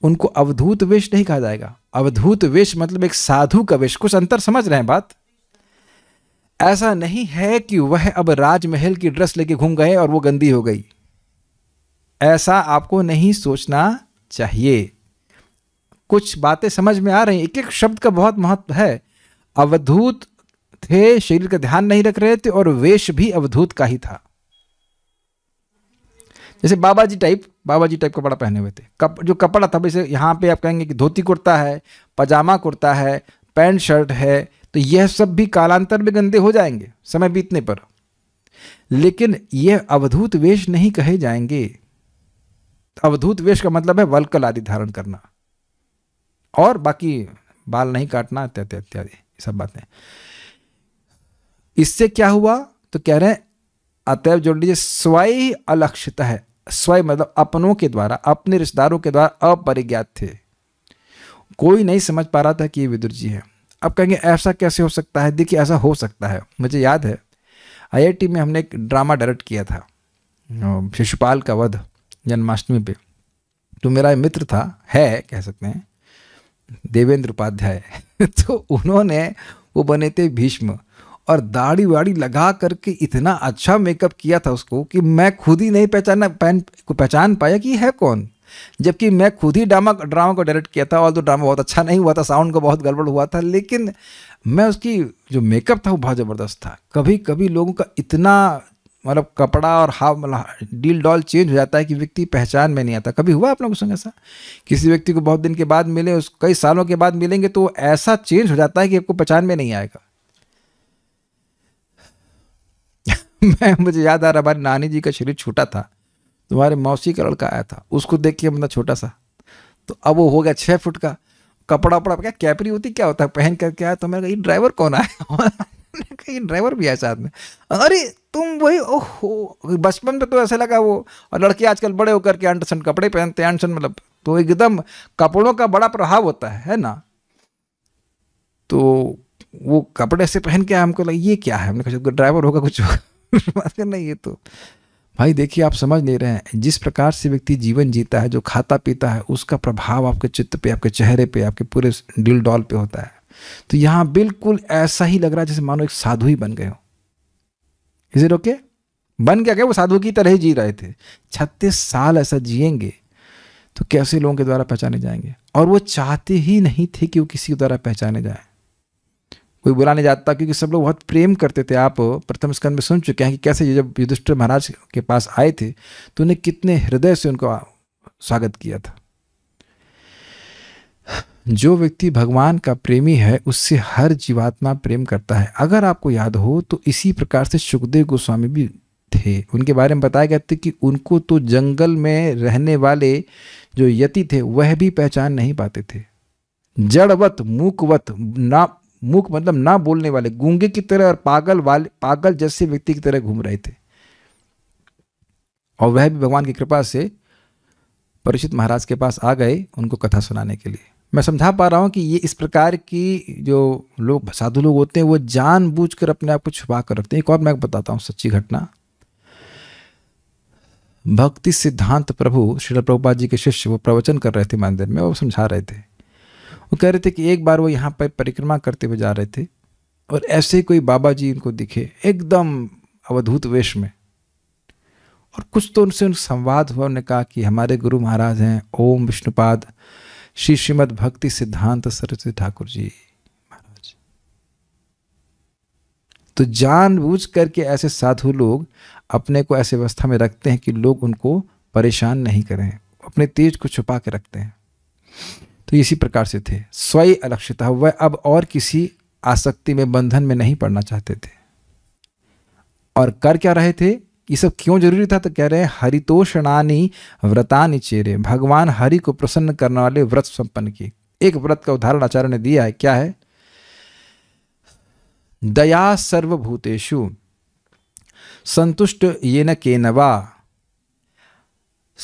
A: उनको अवधूत वेश नहीं कहा जाएगा अवधूत वेश मतलब एक साधु का वेश कुछ अंतर समझ रहे हैं बात ऐसा नहीं है कि वह अब राजमहल की ड्रेस लेके घूम गए और वो गंदी हो गई ऐसा आपको नहीं सोचना चाहिए कुछ बातें समझ में आ रही एक एक शब्द का बहुत महत्व है अवधूत थे शरीर का ध्यान नहीं रख रहे थे और वेश भी अवधूत का ही था जैसे बाबा जी टाइप बाबा जी टाइप कपड़ा पहने हुए थे कप जो कपड़ा था वैसे यहाँ पे आप कहेंगे कि धोती कुर्ता है पजामा कुर्ता है पैंट शर्ट है तो यह सब भी कालांतर में गंदे हो जाएंगे समय बीतने पर लेकिन यह अवधूत वेश नहीं कहे जाएंगे अवधूत वेश का मतलब है वलकल आदि धारण करना और बाकी बाल नहीं काटना इत्यादि इत्यादि सब बातें इससे क्या हुआ तो कह रहे हैं अतएव जोड़ लीजिए स्वयं अलक्षित है स्वय मतलब अपनों के द्वारा अपने रिश्तेदारों के द्वारा अपरिज्ञात थे कोई नहीं समझ पा रहा था कि ये विदुर जी है अब कहेंगे ऐसा कैसे हो सकता है देखिए ऐसा हो सकता है मुझे याद है आईआईटी में हमने एक ड्रामा डायरेक्ट किया था शिशुपाल का वध जन्माष्टमी पे तो मेरा मित्र था है कह सकते हैं देवेंद्र उपाध्याय तो उन्होंने वो बने थे भीष्म और दाढ़ी वाड़ी लगा करके इतना अच्छा मेकअप किया था उसको कि मैं खुद ही नहीं पहचाना पहन को पहचान पाया कि है कौन जबकि मैं खुद ही ड्रामा ड्रामा को डायरेक्ट किया था और तो ड्रामा बहुत अच्छा नहीं हुआ था साउंड को बहुत गड़बड़ हुआ था लेकिन मैं उसकी जो मेकअप था वो बहुत ज़बरदस्त था कभी कभी लोगों का इतना मतलब कपड़ा और हाव मतलब डील डॉल चेंज हो जाता है कि व्यक्ति पहचान में नहीं आता कभी हुआ आप लोगों संग ऐसा किसी व्यक्ति को बहुत दिन के बाद मिले उस कई सालों के बाद मिलेंगे तो ऐसा चेंज हो जाता है कि आपको पहचान में नहीं आएगा मैं मुझे याद आ रहा हमारी नानी जी का शरीर छोटा था तुम्हारे मौसी का लड़का आया था उसको देख के मतलब छोटा सा तो अब वो हो गया छः फुट का कपड़ा वपड़ा क्या कैपरी होती क्या होता है पहन करके आया तो मैंने कहा ये ड्राइवर कौन आया कहीं ड्राइवर भी आया साथ में अरे तुम वही ओहो बचपन में तो ऐसा लगा वो और लड़के आजकल बड़े होकर के अंडसन कपड़े पहनते हैं अंडसन मतलब तो एकदम कपड़ों का बड़ा प्रभाव होता है है ना तो वो कपड़े से पहन के हमको लगा ये क्या है हमने कहा ड्राइवर होगा कुछ होगा नहीं ये तो भाई देखिए आप समझ नहीं रहे हैं जिस प्रकार से व्यक्ति जीवन जीता है जो खाता पीता है उसका प्रभाव आपके चित्त पे आपके चेहरे पे आपके पूरे डिल डॉल पे होता है तो यहाँ बिल्कुल ऐसा ही लग रहा है जैसे मानो एक साधु ही बन गए हो इज इट ओके बन क्या वो साधु की तरह ही जी रहे थे छत्तीस साल ऐसा जियेंगे तो कैसे लोगों के द्वारा पहचाने जाएंगे और वो चाहते ही नहीं थे कि वो किसी के द्वारा पहचाने जाए कोई नहीं जाता क्योंकि सब लोग बहुत प्रेम करते थे आप प्रथम स्कंद में सुन चुके हैं कि कैसे जब युधिष्ठिर महाराज के पास आए थे तो उन्हें कितने हृदय से उनका स्वागत किया था जो व्यक्ति भगवान का प्रेमी है उससे हर जीवात्मा प्रेम करता है अगर आपको याद हो तो इसी प्रकार से सुखदेव गोस्वामी भी थे उनके बारे में बताया गया था कि उनको तो जंगल में रहने वाले जो यति थे वह भी पहचान नहीं पाते थे जड़वत मूकवत ना मुख मतलब ना बोलने वाले गूंगे की तरह और पागल वाले पागल जैसे व्यक्ति की तरह घूम रहे थे और वह भी भगवान की कृपा से परिचित महाराज के पास आ गए उनको कथा सुनाने के लिए मैं समझा पा रहा हूँ कि ये इस प्रकार की जो लोग साधु लोग होते हैं वो जानबूझकर अपने आप को छुपा कर रखते हैं एक और मैं बताता हूँ सच्ची घटना भक्ति सिद्धांत प्रभु श्रील प्रभुपाद जी के शिष्य वो प्रवचन कर रहे थे मंदिर में वो समझा रहे थे वो कह रहे थे कि एक बार वो यहाँ पर परिक्रमा करते हुए जा रहे थे और ऐसे कोई बाबा जी इनको दिखे एकदम अवधूत वेश में और कुछ तो उनसे उनका संवाद हुआ उन्होंने कहा कि हमारे गुरु महाराज हैं ओम विष्णुपाद श्री श्रीमद भक्ति सिद्धांत सरस्वती ठाकुर जी महाराज तो जानबूझ करके ऐसे साधु लोग अपने को ऐसे अवस्था में रखते हैं कि लोग उनको परेशान नहीं करें अपने तेज को छुपा के रखते हैं तो इसी प्रकार से थे स्वयं अलक्षित वह अब और किसी आसक्ति में बंधन में नहीं पड़ना चाहते थे और कर क्या रहे थे ये सब क्यों जरूरी था तो कह रहे हैं हरितोषणानी व्रतानि चेरे भगवान हरि को प्रसन्न करने वाले व्रत संपन्न किए एक व्रत का उदाहरण आचार्य ने दिया है क्या है दया सर्वभूतेषु संतुष्ट ये न केनवा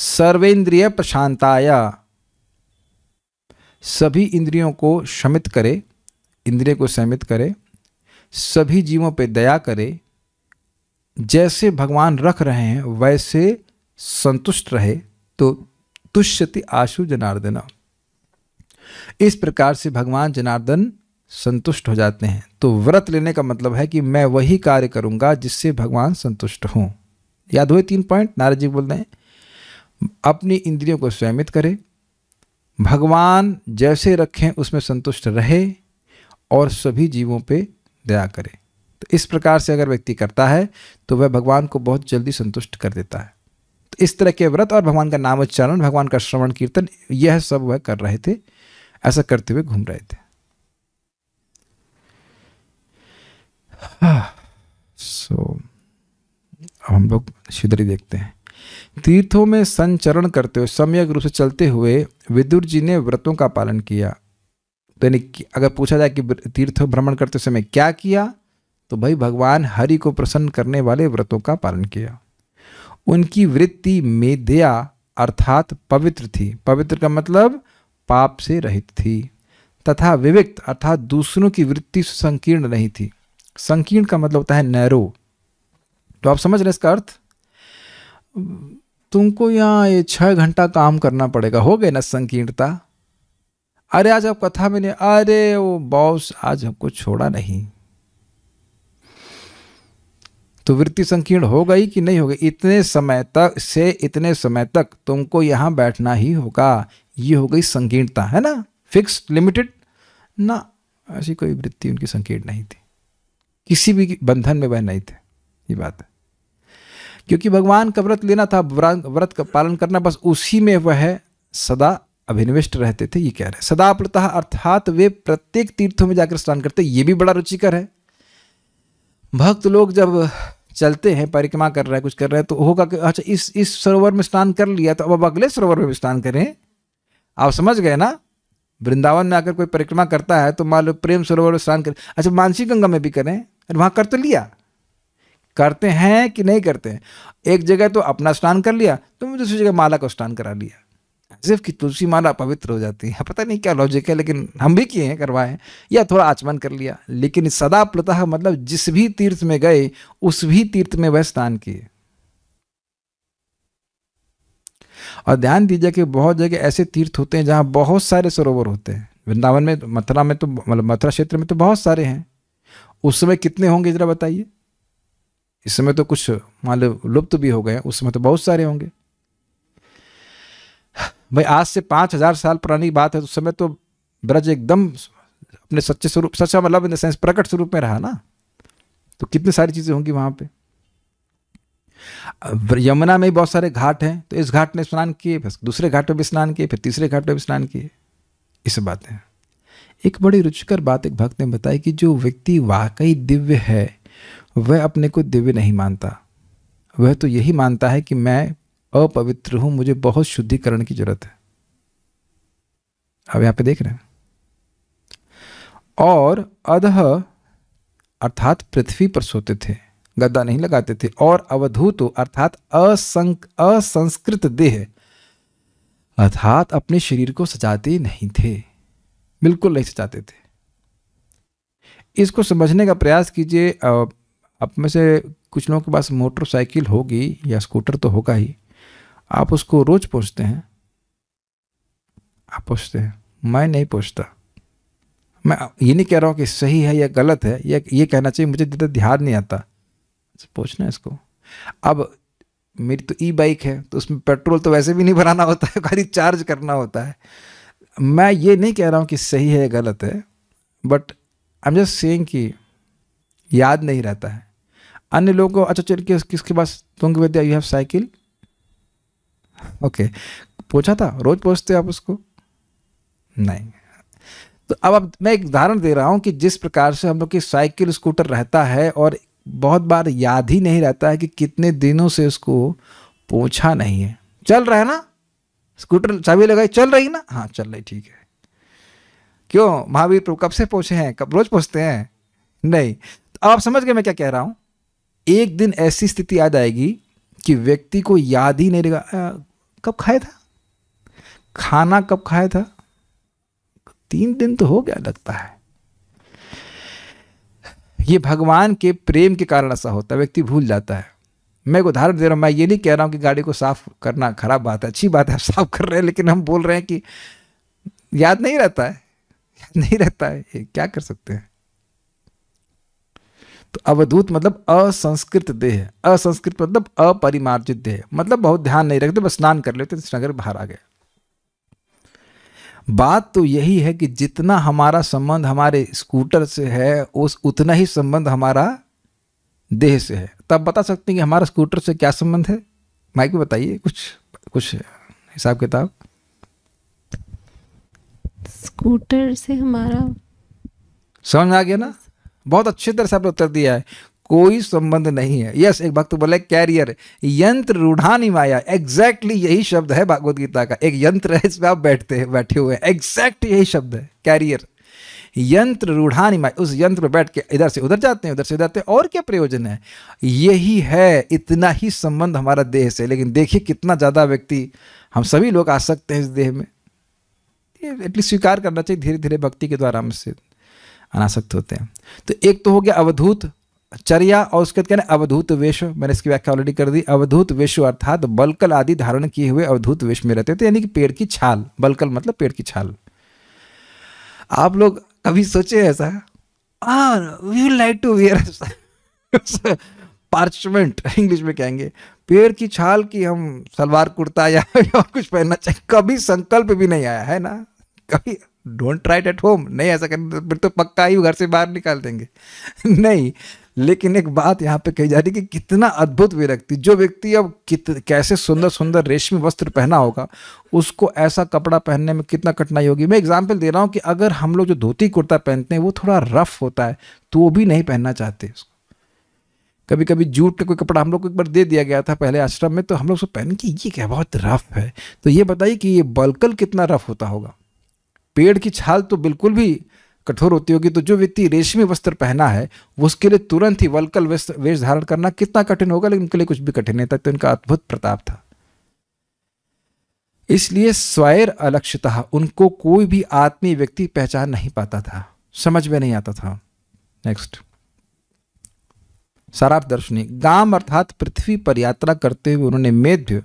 A: सर्वेन्द्रिय प्रशांताया सभी इंद्रियों को शमित करे इंद्रिय को सहमित करे सभी जीवों पर दया करे जैसे भगवान रख रहे हैं वैसे संतुष्ट रहे तो तुष्यति आशु जनार्दन इस प्रकार से भगवान जनार्दन संतुष्ट हो जाते हैं तो व्रत लेने का मतलब है कि मैं वही कार्य करूंगा जिससे भगवान संतुष्ट हों याद हुए तीन पॉइंट नारद जी बोल रहे हैं अपनी इंद्रियों को स्वयमित करें भगवान जैसे रखें उसमें संतुष्ट रहे और सभी जीवों पे दया करे तो इस प्रकार से अगर व्यक्ति करता है तो वह भगवान को बहुत जल्दी संतुष्ट कर देता है तो इस तरह के व्रत और भगवान का नामोच्चारण भगवान का श्रवण कीर्तन यह सब वह कर रहे थे ऐसा करते हुए घूम रहे थे सो हाँ, अब हम लोग शिदरी देखते हैं तीर्थों में संचरण करते हुए सम्यक रूप से चलते हुए विदुर जी ने व्रतों का पालन किया तो यानी अगर पूछा जाए कि तीर्थ भ्रमण करते समय क्या किया तो भाई भगवान हरि को प्रसन्न करने वाले व्रतों का पालन किया उनकी वृत्ति मेध्या अर्थात पवित्र थी पवित्र का मतलब पाप से रहित थी तथा विविक्त अर्थात दूसरों की वृत्ति संकीर्ण नहीं थी संकीर्ण का मतलब होता है नैरो तो आप समझ रहे इसका अर्थ तुमको यहाँ ये छः घंटा काम करना पड़ेगा हो गए ना संकीर्णता अरे आज आप कथा में नहीं अरे वो बॉस आज हमको छोड़ा नहीं तो वृत्ति संकीर्ण हो गई कि नहीं हो गई इतने समय तक से इतने समय तक तुमको यहाँ बैठना ही होगा ये हो गई संकीर्णता है ना फिक्स लिमिटेड ना ऐसी कोई वृत्ति उनकी संकीर्ण नहीं थी किसी भी बंधन में वह नहीं थे ये बात है क्योंकि भगवान का व्रत लेना था व्रत का पालन करना बस उसी में वह सदा अभिनिविष्ट रहते थे ये कह रहे सदा प्रतः अर्थात वे प्रत्येक तीर्थों में जाकर स्नान करते ये भी बड़ा रुचिकर है भक्त लोग जब चलते हैं परिक्रमा कर रहे हैं कुछ कर रहे हैं तो होगा कि अच्छा इस इस सरोवर में स्नान कर लिया तो अब अगले सरोवर में भी स्नान करें आप समझ गए ना वृंदावन में आकर कोई परिक्रमा करता है तो मान लो प्रेम सरोवर में स्नान करें अच्छा मानसी गंगा में भी करें अरे वहाँ कर तो लिया करते हैं कि नहीं करते हैं एक जगह तो अपना स्नान कर लिया तो मैं दूसरी जगह माला को स्नान करा लिया सिर्फ कि तुलसी माला पवित्र हो जाती है पता नहीं क्या लॉजिक है लेकिन हम भी किए हैं करवाएं या थोड़ा आचमन कर लिया लेकिन सदा प्रतः मतलब जिस भी तीर्थ में गए उस भी तीर्थ में वह स्नान किए और ध्यान दीजिए कि बहुत जगह ऐसे तीर्थ होते हैं जहां बहुत सारे सरोवर होते हैं वृंदावन में मथुरा में तो मतलब मथुरा क्षेत्र में तो बहुत सारे हैं उस समय कितने होंगे जरा बताइए इस समय तो कुछ मान लो लुप्त भी हो गए उस समय तो बहुत सारे होंगे भाई आज से पाँच हजार साल पुरानी बात है उस समय तो ब्रज एकदम अपने सच्चे स्वरूप सच्चा मतलब इन द सेंस प्रकट स्वरूप में रहा ना तो कितनी सारी चीज़ें होंगी वहां पे यमुना में बहुत सारे घाट हैं तो इस घाट में स्नान किए फिर दूसरे घाट पर भी स्नान किए फिर तीसरे घाट पर भी स्नान किए इस बातें एक बड़ी रुचिकर बात एक भक्त ने बताई कि जो व्यक्ति वाकई दिव्य है वह अपने को दिव्य नहीं मानता वह तो यही मानता है कि मैं अपवित्र हूं मुझे बहुत शुद्धिकरण की जरूरत है अब यहां पे देख रहे हैं और अधह अर्थात पृथ्वी पर सोते थे गद्दा नहीं लगाते थे और अवधूत अर्थात असंक असंस्कृत देह अर्थात अपने शरीर को सजाते नहीं थे बिल्कुल नहीं सजाते थे इसको समझने का प्रयास कीजिए अब में से कुछ लोगों के पास मोटरसाइकिल होगी या स्कूटर तो होगा ही आप उसको रोज़ पूछते हैं आप पूछते हैं मैं नहीं पूछता मैं ये नहीं कह रहा हूँ कि सही है या गलत है या ये कहना चाहिए मुझे जितना ध्यान नहीं आता अच्छा, पूछना है इसको अब मेरी तो ई बाइक है तो उसमें पेट्रोल तो वैसे भी नहीं भराना होता है गाड़ी चार्ज करना होता है मैं ये नहीं कह रहा हूँ कि सही है या गलत है but I am just saying कि याद नहीं रहता है अन्य लोगों को अच्छा चल किस, किसके पास तुंग विद्या यू हैव साइकिल ओके पूछा था रोज पूछते आप उसको नहीं तो अब अब मैं एक उदाहरण दे रहा हूँ कि जिस प्रकार से हम लोग की साइकिल स्कूटर रहता है और बहुत बार याद ही नहीं रहता है कि कितने दिनों से उसको पूछा नहीं है चल रहा है ना स्कूटर चाबी लगाई चल रही ना हाँ चल रही ठीक है क्यों महावीर प्रभु कब से पहुँचे हैं कब रोज पहुँचते हैं नहीं तो अब आप समझ गए मैं क्या कह रहा हूँ एक दिन ऐसी स्थिति याद आएगी कि व्यक्ति को याद ही नहीं रहेगा कब खाया था खाना कब खाया था तीन दिन तो हो गया लगता है ये भगवान के प्रेम के कारण ऐसा होता है व्यक्ति भूल जाता है मैं एक उदाहरण दे रहा हूँ मैं ये नहीं कह रहा हूँ कि गाड़ी को साफ करना खराब बात है अच्छी बात है साफ कर रहे हैं लेकिन हम बोल रहे हैं कि याद नहीं रहता है याद नहीं रहता है क्या कर सकते हैं तो अवधूत मतलब असंस्कृत देह असंस्कृत मतलब अपरिमार्जित देह मतलब बहुत ध्यान नहीं रखते बस स्नान कर लेते श्रीनगर बाहर आ गए बात तो यही है कि जितना हमारा संबंध हमारे स्कूटर से है उस उतना ही संबंध हमारा देह से है तब बता सकते हैं कि हमारा स्कूटर से क्या संबंध है माइक बताइए कुछ कुछ हिसाब किताब
B: स्कूटर से हमारा
A: समझ आ गया ना बहुत अच्छे तरह से आपने उत्तर दिया है कोई संबंध नहीं है यस एक भक्त बोले कैरियर यंत्र रूढ़ानी माया एग्जैक्टली यही शब्द है भागवत गीता का एक यंत्र है इसमें आप बैठते हैं बैठे हुए हैं एग्जैक्ट यही शब्द है कैरियर यंत्र रूढ़ानी माया उस यंत्र पर बैठ के इधर से उधर जाते हैं उधर से जाते हैं और क्या प्रयोजन है यही है इतना ही संबंध हमारा देह से लेकिन देखिए कितना ज़्यादा व्यक्ति हम सभी लोग आ सकते हैं इस देह में एटलीस्ट स्वीकार करना चाहिए धीरे धीरे भक्ति के द्वारा हमसे अनासक्त होते हैं तो एक तो हो गया अवधूत चर्या और उसके कहने अवधूत वेश मैंने इसकी व्याख्या ऑलरेडी कर दी अवधूत वेश अर्थात बलकल आदि धारण किए हुए अवधूत वेश में रहते थे तो यानी कि पेड़ की छाल बलकल मतलब पेड़ की छाल आप लोग कभी सोचे ऐसा we like to wear parchment English में कहेंगे पेड़ की छाल की हम सलवार कुर्ता या या कुछ पहनना चाहिए कभी संकल्प भी नहीं आया है ना कभी डोंट ट्राई एट होम नहीं ऐसा करना फिर तो पक्का ही घर से बाहर निकाल देंगे नहीं लेकिन एक बात यहाँ पे कही जा रही कि कितना अद्भुत व्यक्ति जो व्यक्ति अब कित कैसे सुंदर सुंदर रेशमी वस्त्र पहना होगा उसको ऐसा कपड़ा पहनने में कितना कठिनाई होगी मैं एग्जाम्पल दे रहा हूँ कि अगर हम लोग जो धोती कुर्ता पहनते हैं वो थोड़ा रफ होता है तो वो भी नहीं पहनना चाहते उसको कभी कभी जूट का कोई कपड़ा हम लोग को एक बार दे दिया गया था पहले आश्रम में तो हम लोग उसको पहन के ये क्या बहुत रफ है तो ये बताइए कि ये बलकल कितना रफ होता होगा पेड़ की छाल तो बिल्कुल भी कठोर होती होगी तो जो व्यक्ति रेशमी वस्त्र पहना है उसके लिए तुरंत ही वलकल वेश धारण करना कितना कठिन होगा लेकिन उनके लिए कुछ भी कठिन नहीं था तो इनका अद्भुत प्रताप था इसलिए स्वयर अलक्षता उनको कोई भी आत्मीय व्यक्ति पहचान नहीं पाता था समझ में नहीं आता था नेक्स्ट सराफ दर्शनी गाम अर्थात पृथ्वी पर यात्रा करते हुए उन्होंने मेध्य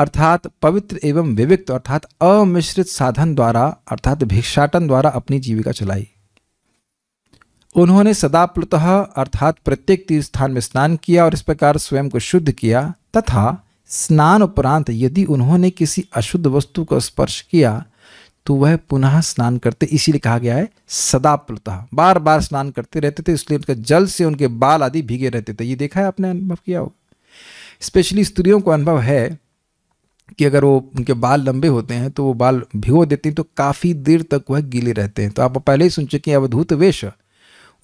A: अर्थात पवित्र एवं विविक्त अर्थात अमिश्रित साधन द्वारा अर्थात भिक्षाटन द्वारा अपनी जीविका चलाई उन्होंने सदाप्लतः अर्थात प्रत्येक तीर्थ स्थान में स्नान किया और इस प्रकार स्वयं को शुद्ध किया तथा स्नान उपरांत यदि उन्होंने किसी अशुद्ध वस्तु को स्पर्श किया तो वह पुनः स्नान करते इसीलिए कहा गया है सदाप्लतः बार बार स्नान करते रहते थे इसलिए उनके जल से उनके बाल आदि भीगे रहते थे ये देखा है आपने अनुभव किया होगा स्पेशली स्त्रियों को अनुभव है कि अगर वो उनके बाल लंबे होते हैं तो वो बाल भिगो देते हैं तो काफ़ी देर तक वह गीले रहते हैं तो आप पहले ही सुन चुके हैं अवधूत वेश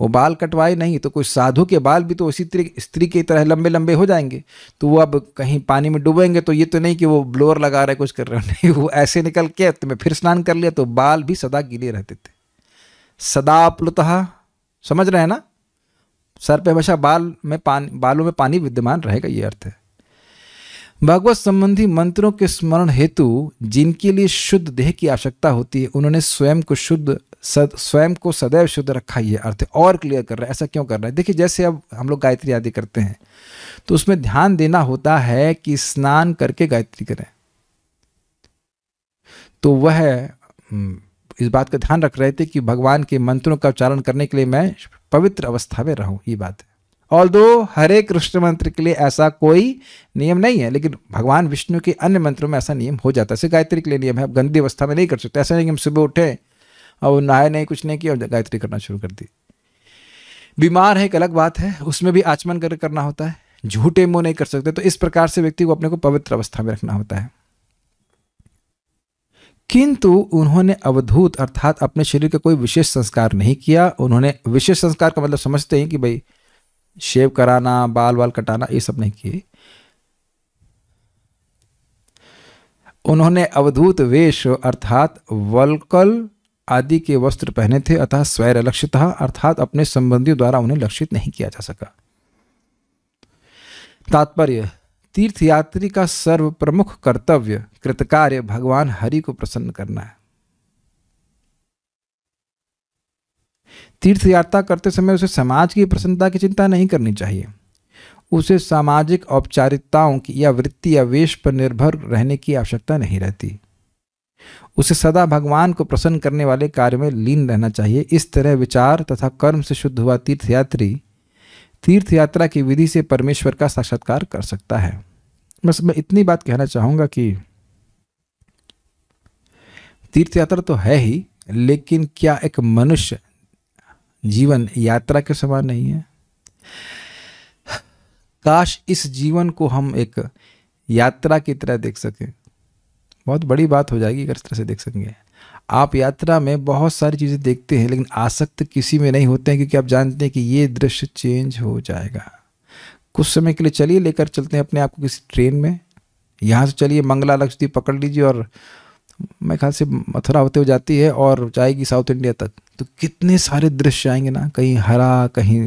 A: वो बाल कटवाए नहीं तो कोई साधु के बाल भी तो उसी तरीके स्त्री की तरह लंबे लंबे हो जाएंगे तो वो अब कहीं पानी में डूबेंगे तो ये तो नहीं कि वो ब्लोअर लगा रहे कुछ कर रहे नहीं वो ऐसे निकल के तो मैं फिर स्नान कर लिया तो बाल भी सदा गीले रहते थे सदा अपलुतः समझ रहे हैं ना सर पे हमेशा बाल में पानी बालों में पानी विद्यमान रहेगा ये अर्थ है भागवत संबंधी मंत्रों के स्मरण हेतु जिनके लिए शुद्ध देह की आवश्यकता होती है उन्होंने स्वयं को शुद्ध सद, स्वयं को सदैव शुद्ध रखा यह अर्थ और क्लियर कर रहा है ऐसा क्यों कर रहा है देखिए जैसे अब हम लोग गायत्री आदि करते हैं तो उसमें ध्यान देना होता है कि स्नान करके गायत्री करें तो वह इस बात का ध्यान रख रहे थे कि भगवान के मंत्रों का उच्चारण करने के लिए मैं पवित्र अवस्था में रहूं ये बात है ऑल दो हरे कृष्ण मंत्र के लिए ऐसा कोई नियम नहीं है लेकिन भगवान विष्णु के अन्य मंत्रों में ऐसा नियम हो जाता है गायत्री के लिए नियम है आप गंदी अवस्था में नहीं कर सकते ऐसा नहीं कि हम सुबह उठे और नहाए नहीं कुछ नहीं किया और गायत्री करना शुरू कर दी बीमार है एक अलग बात है उसमें भी आचमन कर करना होता है झूठे मुंह नहीं कर सकते तो इस प्रकार से व्यक्ति को अपने को पवित्र अवस्था में रखना होता है किंतु उन्होंने अवधूत अर्थात अपने शरीर का कोई विशेष संस्कार नहीं किया उन्होंने विशेष संस्कार का मतलब समझते हैं कि भाई शेव कराना बाल बाल कटाना ये सब नहीं किए उन्होंने अवधूत वेश अर्थात वलकल आदि के वस्त्र पहने थे अतः स्वैर लक्षित अर्थात अपने संबंधियों द्वारा उन्हें लक्षित नहीं किया जा सका तात्पर्य तीर्थयात्री का सर्व प्रमुख कर्तव्य कृतकार्य भगवान हरि को प्रसन्न करना है तीर्थ यात्रा करते समय उसे समाज की प्रसन्नता की चिंता नहीं करनी चाहिए उसे सामाजिक औपचारिकताओं की या वृत्ति या वेश पर निर्भर रहने की आवश्यकता नहीं रहती उसे सदा भगवान को प्रसन्न करने वाले कार्य में लीन रहना चाहिए इस तरह विचार तथा कर्म से शुद्ध हुआ तीर्थयात्री तीर्थ यात्रा की विधि से परमेश्वर का साक्षात्कार कर सकता है बस मैं इतनी बात कहना चाहूँगा कि तीर्थ यात्रा तो है ही लेकिन क्या एक मनुष्य जीवन यात्रा के समान नहीं है काश इस जीवन को हम एक यात्रा की तरह देख सकें बहुत बड़ी बात हो जाएगी अगर इस तरह से देख सकेंगे आप यात्रा में बहुत सारी चीज़ें देखते हैं लेकिन आसक्त किसी में नहीं होते हैं क्योंकि आप जानते हैं कि ये दृश्य चेंज हो जाएगा कुछ समय के लिए चलिए लेकर चलते हैं अपने आप को किसी ट्रेन में यहाँ से चलिए मंगला लक्ष्मी पकड़ लीजिए और मेरे ख्याल से मथुरा होते हुए जाती है और जाएगी साउथ इंडिया तक तो कितने सारे दृश्य आएंगे ना कहीं हरा कहीं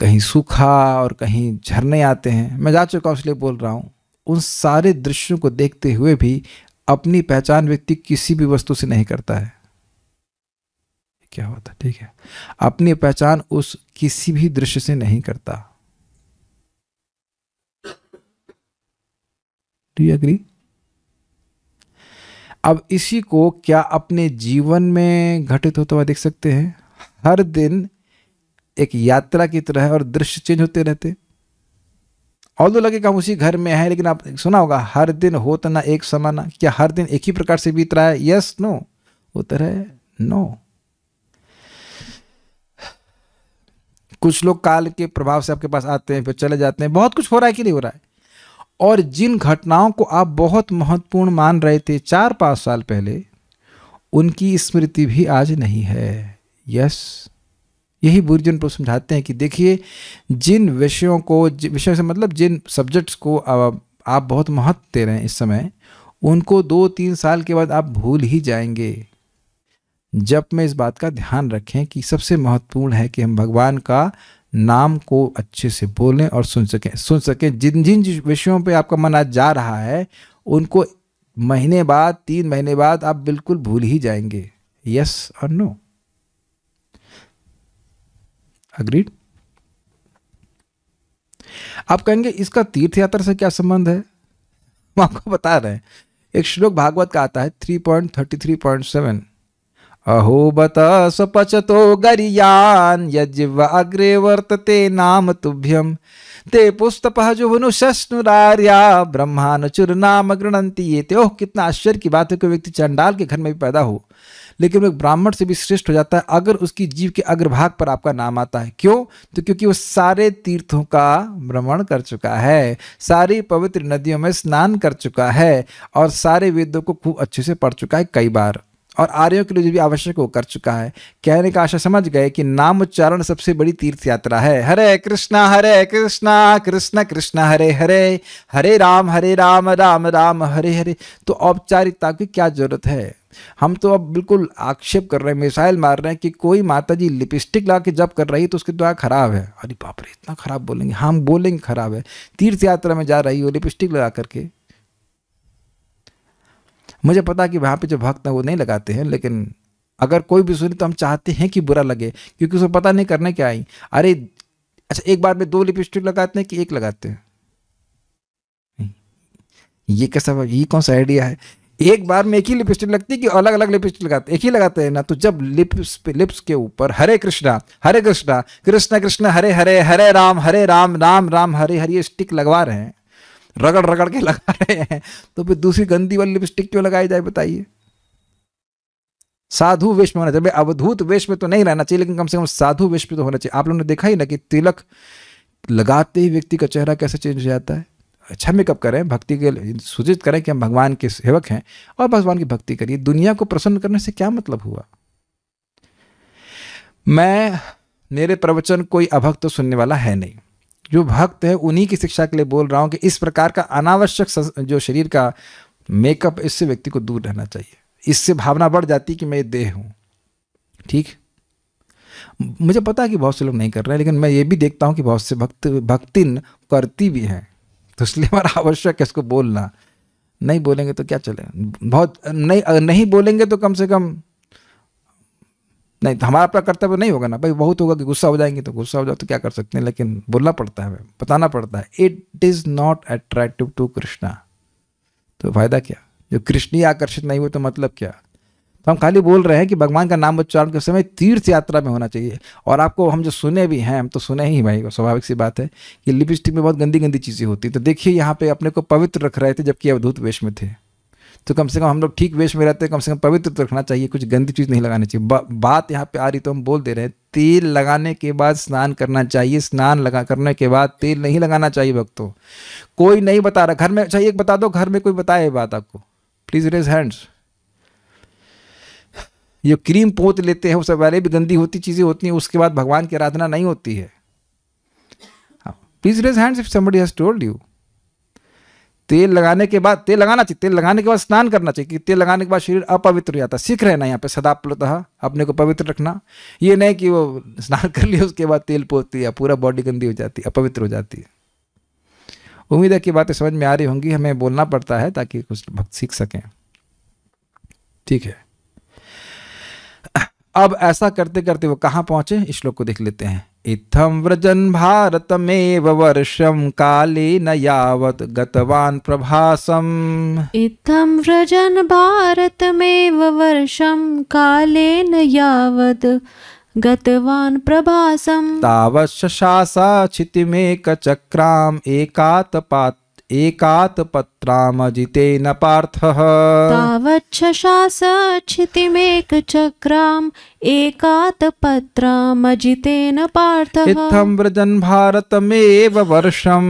A: कहीं सूखा और कहीं झरने आते हैं मैं जा चुका हूँ इसलिए बोल रहा हूँ उन सारे दृश्यों को देखते हुए भी अपनी पहचान व्यक्ति किसी भी वस्तु से नहीं करता है क्या होता ठीक है अपनी पहचान उस किसी भी दृश्य से नहीं करता डू यू अग्री अब इसी को क्या अपने जीवन में घटित होता हुआ देख सकते हैं हर दिन एक यात्रा की तरह है और दृश्य चेंज होते रहते और तो लगेगा हम उसी घर में है लेकिन आप सुना होगा हर दिन हो तना एक समाना क्या हर दिन एक ही प्रकार से बीत रहा है यस नो उत्तर है नो कुछ लोग काल के प्रभाव से आपके पास आते हैं फिर चले जाते हैं बहुत कुछ हो रहा है कि नहीं हो रहा है और जिन घटनाओं को आप बहुत महत्वपूर्ण मान रहे थे चार पाँच साल पहले उनकी स्मृति भी आज नहीं है यस यही बुर्जन को समझाते हैं कि देखिए जिन विषयों को विषयों से मतलब जिन सब्जेक्ट्स को आप बहुत महत्व दे रहे हैं इस समय उनको दो तीन साल के बाद आप भूल ही जाएंगे जब मैं इस बात का ध्यान रखें कि सबसे महत्वपूर्ण है कि हम भगवान का नाम को अच्छे से बोलें और सुन सकें सुन सकें जिन जिन विषयों पे आपका मन आज जा रहा है उनको महीने बाद तीन महीने बाद आप बिल्कुल भूल ही जाएंगे यस और नो अग्रीड आप कहेंगे इसका तीर्थ यात्रा से क्या संबंध है हम आपको बता रहे हैं एक श्लोक भागवत का आता है three point thirty three point seven अहो बत स्वपचतो गरियान यज्व अग्रे वर्तते नाम तुभ्यम ते पुस्तप जुहनुष्णुरार्या ब्रह्मानुचुर नाम गृणंती ये ओह कितना आश्चर्य की बात है कि व्यक्ति चंडाल के घर में भी पैदा हो लेकिन वो ब्राह्मण से भी श्रेष्ठ हो जाता है अगर उसकी जीव के अग्रभाग पर आपका नाम आता है क्यों तो क्योंकि वो सारे तीर्थों का भ्रमण कर चुका है सारी पवित्र नदियों में स्नान कर चुका है और सारे वेदों को खूब अच्छे से पढ़ चुका है कई बार और आर्यों के लिए जो भी आवश्यक हो कर चुका है कहने का आशा समझ गए कि नाम उच्चारण सबसे बड़ी तीर्थ यात्रा है हरे कृष्णा हरे कृष्णा कृष्ण कृष्ण हरे हरे हरे राम हरे राम राम राम हरे हरे तो औपचारिकता की क्या जरूरत है हम तो अब बिल्कुल आक्षेप कर रहे हैं मिसाइल मार रहे हैं कि कोई माता जी लिपस्टिक ला के जब कर रही है तो उसकी दुआ खराब है अरे बाप रे इतना खराब बोलेंगे हाँ, हम बोलेंगे खराब है तीर्थ यात्रा में जा रही हो लिपस्टिक लगा करके मुझे पता कि वहाँ पे जो भक्त हैं वो नहीं लगाते हैं लेकिन अगर कोई भी सुने तो हम चाहते हैं कि बुरा लगे क्योंकि उसको पता नहीं करने क्या आई अरे अच्छा एक बार में दो लिपस्टिक लगाते हैं कि एक लगाते हैं ये कैसा ये कौन सा आइडिया है एक बार में एक ही लिपस्टिक लगती है कि अलग अलग लिपस्टिक लगाते एक ही लगाते हैं ना तो जब लिप्स लिप्स के ऊपर हरे कृष्णा हरे कृष्णा कृष्ण कृष्ण हरे हरे हरे राम हरे राम राम राम हरे हरे स्टिक लगवा रहे हैं रगड़ रगड़ के लगा रहे हैं तो फिर दूसरी गंदी वाली लिपस्टिक क्यों लगाई जाए बताइए साधु वेश में होना चाहिए अवधूत वेश में तो नहीं रहना चाहिए लेकिन कम से कम साधु वेश में तो होना चाहिए आप लोगों ने देखा ही ना कि तिलक लगाते ही व्यक्ति का चेहरा कैसे चेंज हो जाता है अच्छा मेकअप करें भक्ति के सूचित करें कि हम भगवान के सेवक हैं और भगवान की भक्ति करिए दुनिया को प्रसन्न करने से क्या मतलब हुआ मैं मेरे प्रवचन कोई अभक्त तो सुनने वाला है नहीं जो भक्त है उन्हीं की शिक्षा के लिए बोल रहा हूँ कि इस प्रकार का अनावश्यक जो शरीर का मेकअप इससे व्यक्ति को दूर रहना चाहिए इससे भावना बढ़ जाती कि मैं देह हूँ ठीक मुझे पता है कि बहुत से लोग नहीं कर रहे हैं लेकिन मैं ये भी देखता हूँ कि बहुत से भक्त भक्तिन करती भी हैं तो इसलिए हमारा आवश्यक है इसको बोलना नहीं बोलेंगे तो क्या चले बहुत नहीं नहीं बोलेंगे तो कम से कम नहीं तो हमारा अपना कर्तव्य नहीं होगा ना भाई बहुत होगा कि गुस्सा हो जाएंगे तो गुस्सा हो जाओ तो क्या कर सकते हैं लेकिन बोलना पड़ता है बताना पड़ता है it is not attractive to Krishna तो फायदा क्या जो कृष्ण ही आकर्षित नहीं हुए तो मतलब क्या तो हम खाली बोल रहे हैं कि भगवान का नाम उच्चारण के समय तीर्थ यात्रा में होना चाहिए और आपको हम जो सुने भी हैं हम तो सुने ही भाई स्वाभाविक सी बात है कि लिपस्टिक में बहुत गंदी गंदी चीज़ें होती तो देखिए यहाँ पे अपने को पवित्र रख रहे थे जबकि अवधूत वेश में थे तो कम से कम हम लोग ठीक वेश में रहते हैं कम से कम पवित्र तो रखना चाहिए कुछ गंदी चीज़ नहीं लगानी चाहिए बा, बात यहाँ पे आ रही तो हम बोल दे रहे हैं तेल लगाने के बाद स्नान करना चाहिए स्नान लगा करने के बाद तेल नहीं लगाना चाहिए भक्तों कोई नहीं बता रहा घर में चाहिए अच्छा एक बता दो घर में कोई बताए बात आपको प्लीज़ रेज हैंड्स ये क्रीम पोत लेते हैं उससे पहले भी गंदी होती चीज़ें होती हैं उसके बाद भगवान की आराधना नहीं होती है please raise hands if somebody has told you तेल लगाने के बाद तेल लगाना चाहिए तेल लगाने के बाद स्नान करना चाहिए कि तेल लगाने के बाद शरीर अपवित्र हो जाता है सीख रहे ना यहाँ पे सदाप्लतः अपने को पवित्र रखना ये नहीं कि वो स्नान कर लिया उसके बाद तेल पोती या पूरा बॉडी गंदी हो जाती है अपवित्र हो जाती है उम्मीद है कि बातें समझ में आ रही होंगी हमें बोलना पड़ता है ताकि कुछ भक्त सीख सकें ठीक है अब ऐसा करते करते वो कहाँ पहुंचे इस श्लोक को देख लेते हैं इत्थम व्रजन भारत में वर्षम काले नावत गतवान प्रभासम
B: इत्थम व्रजन भारत में वर्षम काले नावत गतवान प्रभासम
A: तावत शशासा कचक्राम एकात एकातपात एकात पत्रामजिते न पार्थ तावच्छशास
B: चक्राम एकात पत्रामजिते न पार्थः इत्थं
A: व्रजन् भारतमेव वर्षं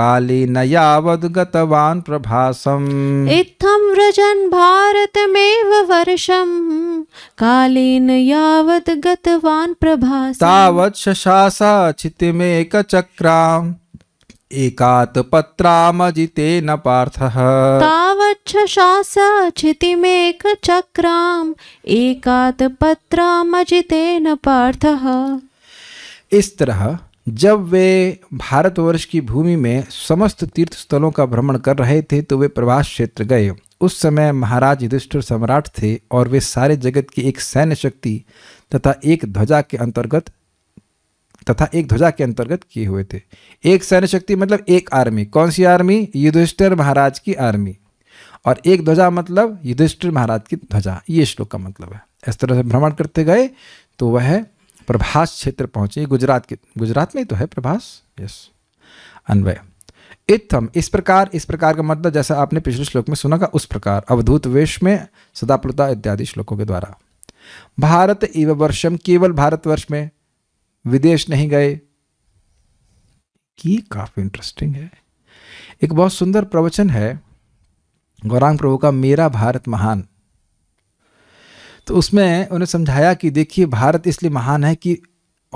A: कालेन यावद् गतवान् प्रभासम्
B: इत्थं व्रजन् भारतमेव वर्षं कालेन यावद् गतवान प्रभास तावत्
A: शशास क्षितिमेकचक्राम् एकात न पार्थः
B: चितिमेक चक्राम एकात न पार्थः
A: इस तरह जब वे भारतवर्ष की भूमि में समस्त तीर्थ स्थलों का भ्रमण कर रहे थे तो वे प्रवास क्षेत्र गए उस समय महाराज युधिष्ठिर सम्राट थे और वे सारे जगत की एक सैन्य शक्ति तथा एक ध्वजा के अंतर्गत तथा एक ध्वजा के अंतर्गत किए हुए थे एक सैन्य शक्ति मतलब एक आर्मी कौन सी आर्मी युधिष्ठिर महाराज की आर्मी और एक ध्वजा मतलब युधिष्ठिर महाराज की ध्वजा ये श्लोक का मतलब है इस तरह से भ्रमण करते गए तो वह प्रभास क्षेत्र पहुंचे गुजरात के गुजरात में तो है प्रभास यस अन्वय इत्थम इस प्रकार इस प्रकार का मतलब जैसा आपने पिछले श्लोक में सुना का उस प्रकार अवधूत वेश में सदाप्रता इत्यादि श्लोकों के द्वारा भारत एवं वर्षम केवल भारतवर्ष में विदेश नहीं गए ये काफ़ी इंटरेस्टिंग है एक बहुत सुंदर प्रवचन है गौरांग प्रभु का मेरा भारत महान तो उसमें उन्हें समझाया कि देखिए भारत इसलिए महान है कि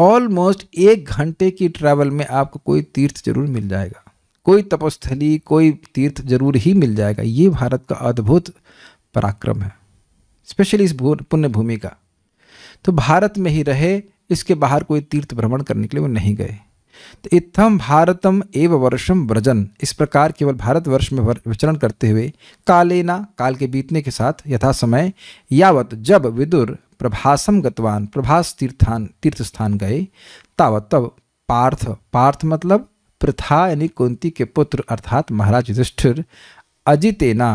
A: ऑलमोस्ट एक घंटे की ट्रैवल में आपको कोई तीर्थ जरूर मिल जाएगा कोई तपस्थली कोई तीर्थ जरूर ही मिल जाएगा ये भारत का अद्भुत पराक्रम है स्पेशली इस पुण्य भूमि का तो भारत में ही रहे इसके बाहर कोई तीर्थ भ्रमण करने के लिए वो नहीं गए तो इत्थम भारतम एव वर्षम व्रजन इस प्रकार केवल भारतवर्ष में विचरण करते हुए कालेना काल के बीतने के साथ यथा समय यावत जब विदुर प्रभासम गतवान प्रभास तीर्थान तीर्थ स्थान गए तावत तब पार्थ पार्थ मतलब प्रथा यानी कुंती के पुत्र अर्थात महाराज युधिष्ठिर अजितेना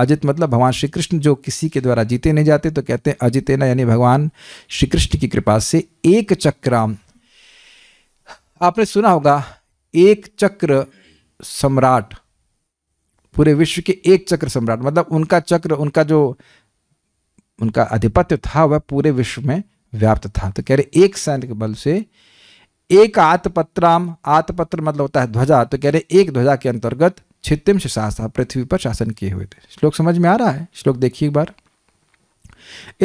A: अजित मतलब भगवान श्री कृष्ण जो किसी के द्वारा जीते नहीं जाते तो कहते हैं अजितेना यानी भगवान श्री कृष्ण की कृपा से एक चक्राम आपने सुना होगा एक चक्र सम्राट पूरे विश्व के एक चक्र सम्राट मतलब उनका चक्र उनका जो उनका आधिपत्य था वह पूरे विश्व में व्याप्त था तो कह रहे एक सैनिक बल से एक आतपत्राम आतपत्र मतलब होता है ध्वजा तो कह रहे एक ध्वजा के अंतर्गत से शासा पृथ्वी पर शासन किए हुए थे श्लोक समझ में आ रहा है श्लोक देखिए एक बार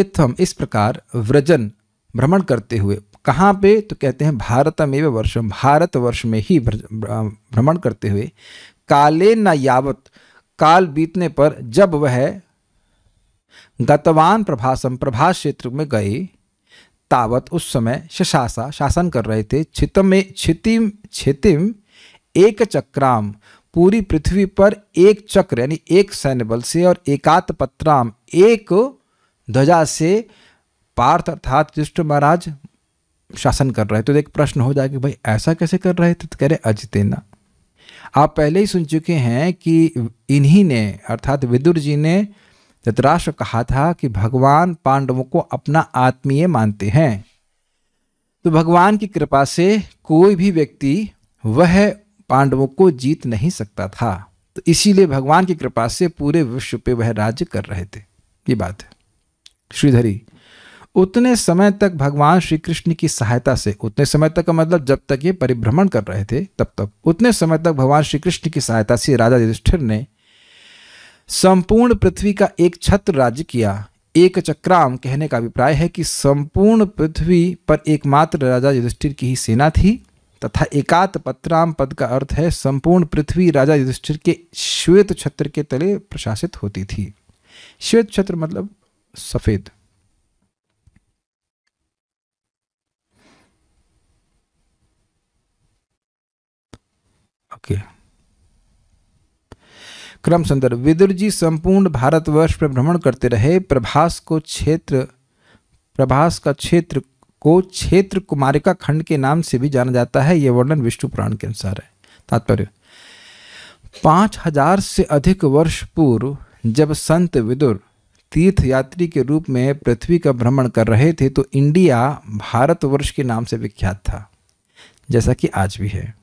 A: इत्थम इस प्रकार व्रजन भ्रमण करते हुए कहाँ पे तो कहते हैं भारतमेव वर्षम भारत वर्ष में ही भ्रमण करते हुए काले न यावत काल बीतने पर जब वह गतवान प्रभासम प्रभास क्षेत्र में गए तावत उस समय शशासा शासन कर रहे थे छितम छितिम छितिम एक चक्राम पूरी पृथ्वी पर एक चक्र यानी एक सैन्य बल से और एकात पत्राम एक ध्वजा से पार्थ अर्थात युष्ट महाराज शासन कर रहे थे तो एक प्रश्न हो जाए कि भाई ऐसा कैसे कर रहे थे तो कह रहे अजितेना आप पहले ही सुन चुके हैं कि इन्हीं ने अर्थात विदुर जी ने धतराष्ट्र कहा था कि भगवान पांडवों को अपना आत्मीय मानते हैं तो भगवान की कृपा से कोई भी व्यक्ति वह पांडवों को जीत नहीं सकता था तो इसीलिए भगवान की कृपा से पूरे विश्व पे वह राज्य कर रहे थे ये बात है श्रीधरी उतने समय तक भगवान श्री कृष्ण की सहायता से उतने समय तक का मतलब जब तक ये परिभ्रमण कर रहे थे तब तक उतने समय तक भगवान श्री कृष्ण की सहायता से राजा युधिष्ठिर ने संपूर्ण पृथ्वी का एक छत्र राज्य किया एक चक्राम कहने का अभिप्राय है कि संपूर्ण पृथ्वी पर एकमात्र राजा युधिष्ठिर की ही सेना थी तथा एकात पत्राम पद का अर्थ है संपूर्ण पृथ्वी राजा युधिष्ठिर के श्वेत छत्र के तले प्रशासित होती थी श्वेत छत्र मतलब सफेद ओके क्रम संदर्भ विदुर जी संपूर्ण भारतवर्ष पर भ्रमण करते रहे प्रभास को क्षेत्र प्रभास का क्षेत्र को क्षेत्र कुमारिका खंड के नाम से भी जाना जाता है यह वर्णन विष्णु पुराण के अनुसार है तात्पर्य पांच हजार से अधिक वर्ष पूर्व जब संत विदुर तीर्थयात्री के रूप में पृथ्वी का भ्रमण कर रहे थे तो इंडिया भारतवर्ष के नाम से विख्यात था जैसा कि आज भी है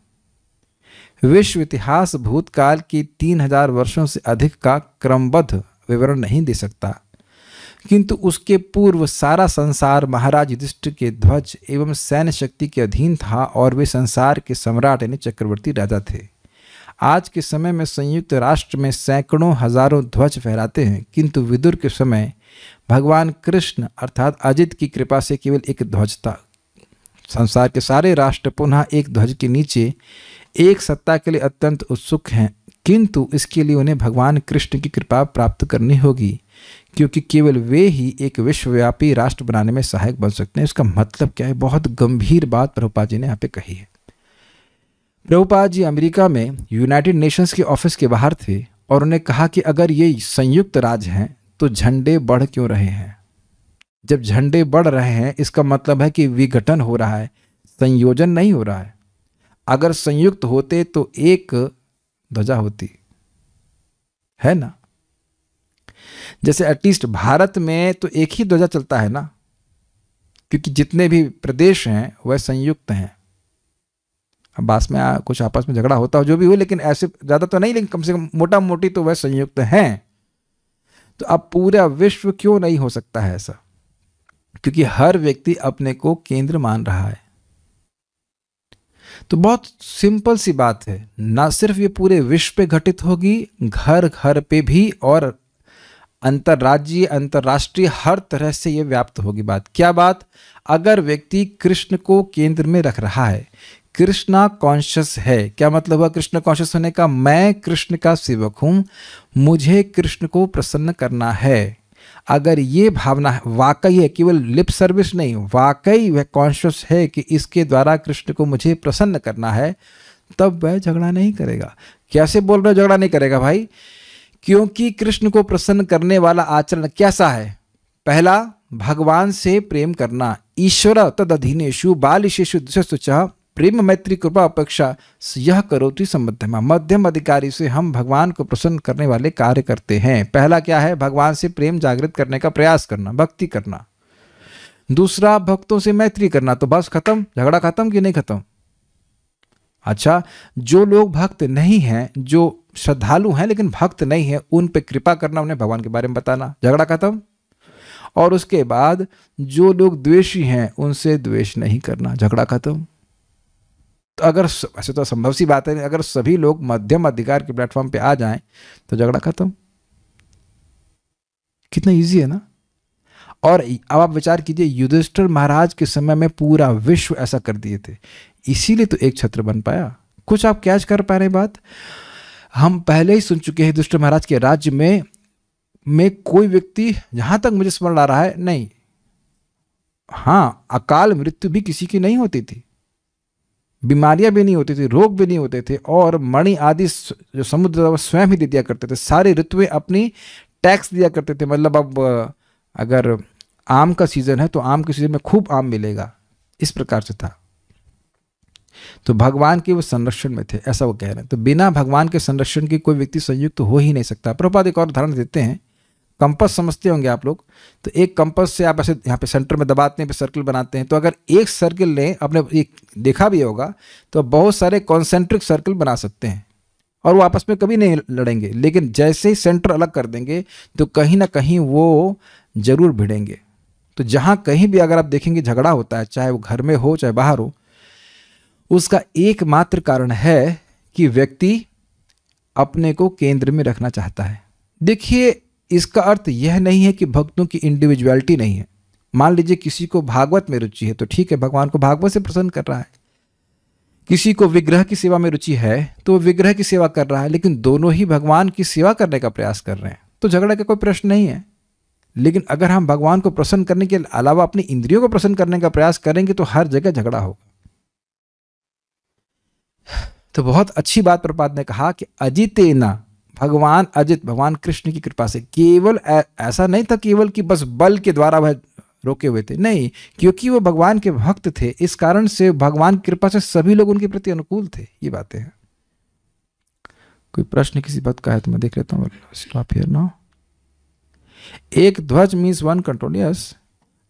A: विश्व इतिहास भूतकाल की तीन हजार वर्षों से अधिक का क्रमबद्ध विवरण नहीं दे सकता किंतु उसके पूर्व सारा संसार महाराज युधिष्ठ के ध्वज एवं सैन्य शक्ति के अधीन था और वे संसार के सम्राट यानी चक्रवर्ती राजा थे आज के समय में संयुक्त राष्ट्र में सैकड़ों हजारों ध्वज फहराते हैं किंतु विदुर के समय भगवान कृष्ण अर्थात अजित की कृपा से केवल एक ध्वज था संसार के सारे राष्ट्र पुनः एक ध्वज के नीचे एक सत्ता के लिए अत्यंत उत्सुक हैं किंतु इसके लिए उन्हें भगवान कृष्ण की कृपा प्राप्त करनी होगी क्योंकि केवल वे ही एक विश्वव्यापी राष्ट्र बनाने में सहायक बन सकते हैं इसका मतलब क्या है बहुत गंभीर बात प्रभुपाद जी ने यहाँ पे कही है प्रभुपाद जी अमेरिका में यूनाइटेड नेशंस के ऑफिस के बाहर थे और उन्हें कहा कि अगर ये संयुक्त राज्य हैं तो झंडे बढ़ क्यों रहे हैं जब झंडे बढ़ रहे हैं इसका मतलब है कि विघटन हो रहा है संयोजन नहीं हो रहा है अगर संयुक्त होते तो एक ध्वजा होती है ना जैसे एटलीस्ट भारत में तो एक ही ध्वजा चलता है ना क्योंकि जितने भी प्रदेश हैं वह संयुक्त हैं अब बास में आ, कुछ आपस में झगड़ा होता हो जो भी हो लेकिन ऐसे ज़्यादा तो नहीं लेकिन कम से कम मोटा मोटी तो वह संयुक्त हैं तो अब पूरा विश्व क्यों नहीं हो सकता है ऐसा क्योंकि हर व्यक्ति अपने को केंद्र मान रहा है तो बहुत सिंपल सी बात है ना सिर्फ ये पूरे विश्व पे घटित होगी घर घर पे भी और अंतर्राज्यीय अंतर्राष्ट्रीय हर तरह से ये व्याप्त होगी बात क्या बात अगर व्यक्ति कृष्ण को केंद्र में रख रहा है कृष्णा कॉन्शियस है क्या मतलब हुआ कृष्ण कॉन्शियस होने का मैं कृष्ण का सेवक हूँ मुझे कृष्ण को प्रसन्न करना है अगर ये भावना वाकई है केवल लिप सर्विस नहीं वाकई वह कॉन्शियस है कि इसके द्वारा कृष्ण को मुझे प्रसन्न करना है तब वह झगड़ा नहीं करेगा कैसे बोल रहे झगड़ा नहीं करेगा भाई क्योंकि कृष्ण को प्रसन्न करने वाला आचरण कैसा है पहला भगवान से प्रेम करना ईश्वर तद अधीनेशु बाल शिशु दुष्चुचाह प्रेम मैत्री कृपा अपेक्षा यह करोति संबद्धमा मध्यम अधिकारी से हम भगवान को प्रसन्न करने वाले कार्य करते हैं पहला क्या है भगवान से प्रेम जागृत करने का प्रयास करना भक्ति करना दूसरा भक्तों से मैत्री करना तो बस खत्म झगड़ा खत्म कि नहीं खत्म अच्छा जो लोग भक्त नहीं हैं जो श्रद्धालु हैं लेकिन भक्त नहीं हैं उन पर कृपा करना उन्हें भगवान के बारे में बताना झगड़ा खत्म और उसके बाद जो लोग द्वेषी हैं उनसे द्वेष नहीं करना झगड़ा खत्म तो अगर ऐसे तो संभव सी बात है अगर सभी लोग मध्यम अधिकार के प्लेटफॉर्म पे आ जाएं तो झगड़ा खत्म कितना इजी है ना और अब आप विचार कीजिए युधिष्ठिर महाराज के समय में पूरा विश्व ऐसा कर दिए थे इसीलिए तो एक छत्र बन पाया कुछ आप कैच कर पा रहे बात हम पहले ही सुन चुके हैं दुष्ट महाराज के राज्य में में कोई व्यक्ति जहां तक मुझे स्मरण आ रहा है नहीं हां अकाल मृत्यु भी किसी की नहीं होती थी बीमारियां भी नहीं होती थी रोग भी नहीं होते थे और मणि आदि जो समुद्र स्वयं ही दे दिया करते थे सारे ऋतुएं अपनी टैक्स दिया करते थे मतलब अब अगर आम का सीज़न है तो आम के सीज़न में खूब आम मिलेगा इस प्रकार से था तो भगवान के वो संरक्षण में थे ऐसा वो कह रहे हैं तो बिना भगवान के संरक्षण के कोई व्यक्ति संयुक्त हो ही नहीं सकता प्रभात एक और उदाहरण देते हैं कंपस समझते होंगे आप लोग तो एक कंपस से आप ऐसे यहाँ पे सेंटर में दबाते हैं पे सर्किल बनाते हैं तो अगर एक सर्किल ने अपने एक देखा भी होगा तो बहुत सारे कॉन्सेंट्रिक सर्किल बना सकते हैं और वो आपस में कभी नहीं लड़ेंगे लेकिन जैसे ही सेंटर अलग कर देंगे तो कहीं ना कहीं वो ज़रूर भिड़ेंगे तो जहाँ कहीं भी अगर आप देखेंगे झगड़ा होता है चाहे वो घर में हो चाहे बाहर हो उसका एकमात्र कारण है कि व्यक्ति अपने को केंद्र में रखना चाहता है देखिए इसका अर्थ यह नहीं है कि भक्तों की इंडिविजुअलिटी नहीं है मान लीजिए किसी को भागवत में रुचि है तो ठीक है भगवान को भागवत से प्रसन्न कर रहा है किसी को विग्रह की सेवा में रुचि है तो वह विग्रह की सेवा कर रहा है लेकिन दोनों ही भगवान की सेवा करने का प्रयास कर रहे हैं तो झगड़ा का कोई प्रश्न नहीं है लेकिन अगर हम भगवान को प्रसन्न करने के अलावा अपनी इंद्रियों को प्रसन्न करने का प्रयास करेंगे तो हर जगह झगड़ा होगा तो बहुत अच्छी बात प्रपात ने कहा कि अजितेना भगवान अजित भगवान कृष्ण की कृपा से केवल ऐसा नहीं था केवल कि बस बल के द्वारा वह रोके हुए थे नहीं क्योंकि वह भगवान के भक्त थे इस कारण से भगवान कृपा से सभी लोग उनके प्रति अनुकूल थे ये बातें हैं कोई प्रश्न किसी बात का है तो मैं देख लेता हूँ स्टॉप हियर नाउ एक ध्वज मीन्स वन कंट्रोल यस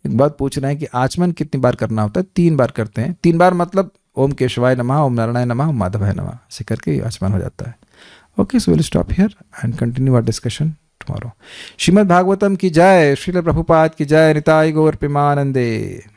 A: एक बात पूछ रहे हैं कि आचमन कितनी बार करना होता है तीन बार करते हैं तीन बार मतलब ओम केशवाय नमा ओम नारायण नम ओम माधवाय नम ऐसे करके आसमान हो जाता है okay so will stop here and continue our discussion tomorrow Srimad Bhagavatam की जय श्रील प्रभुपाद की जय निताय गौर पिमानंदे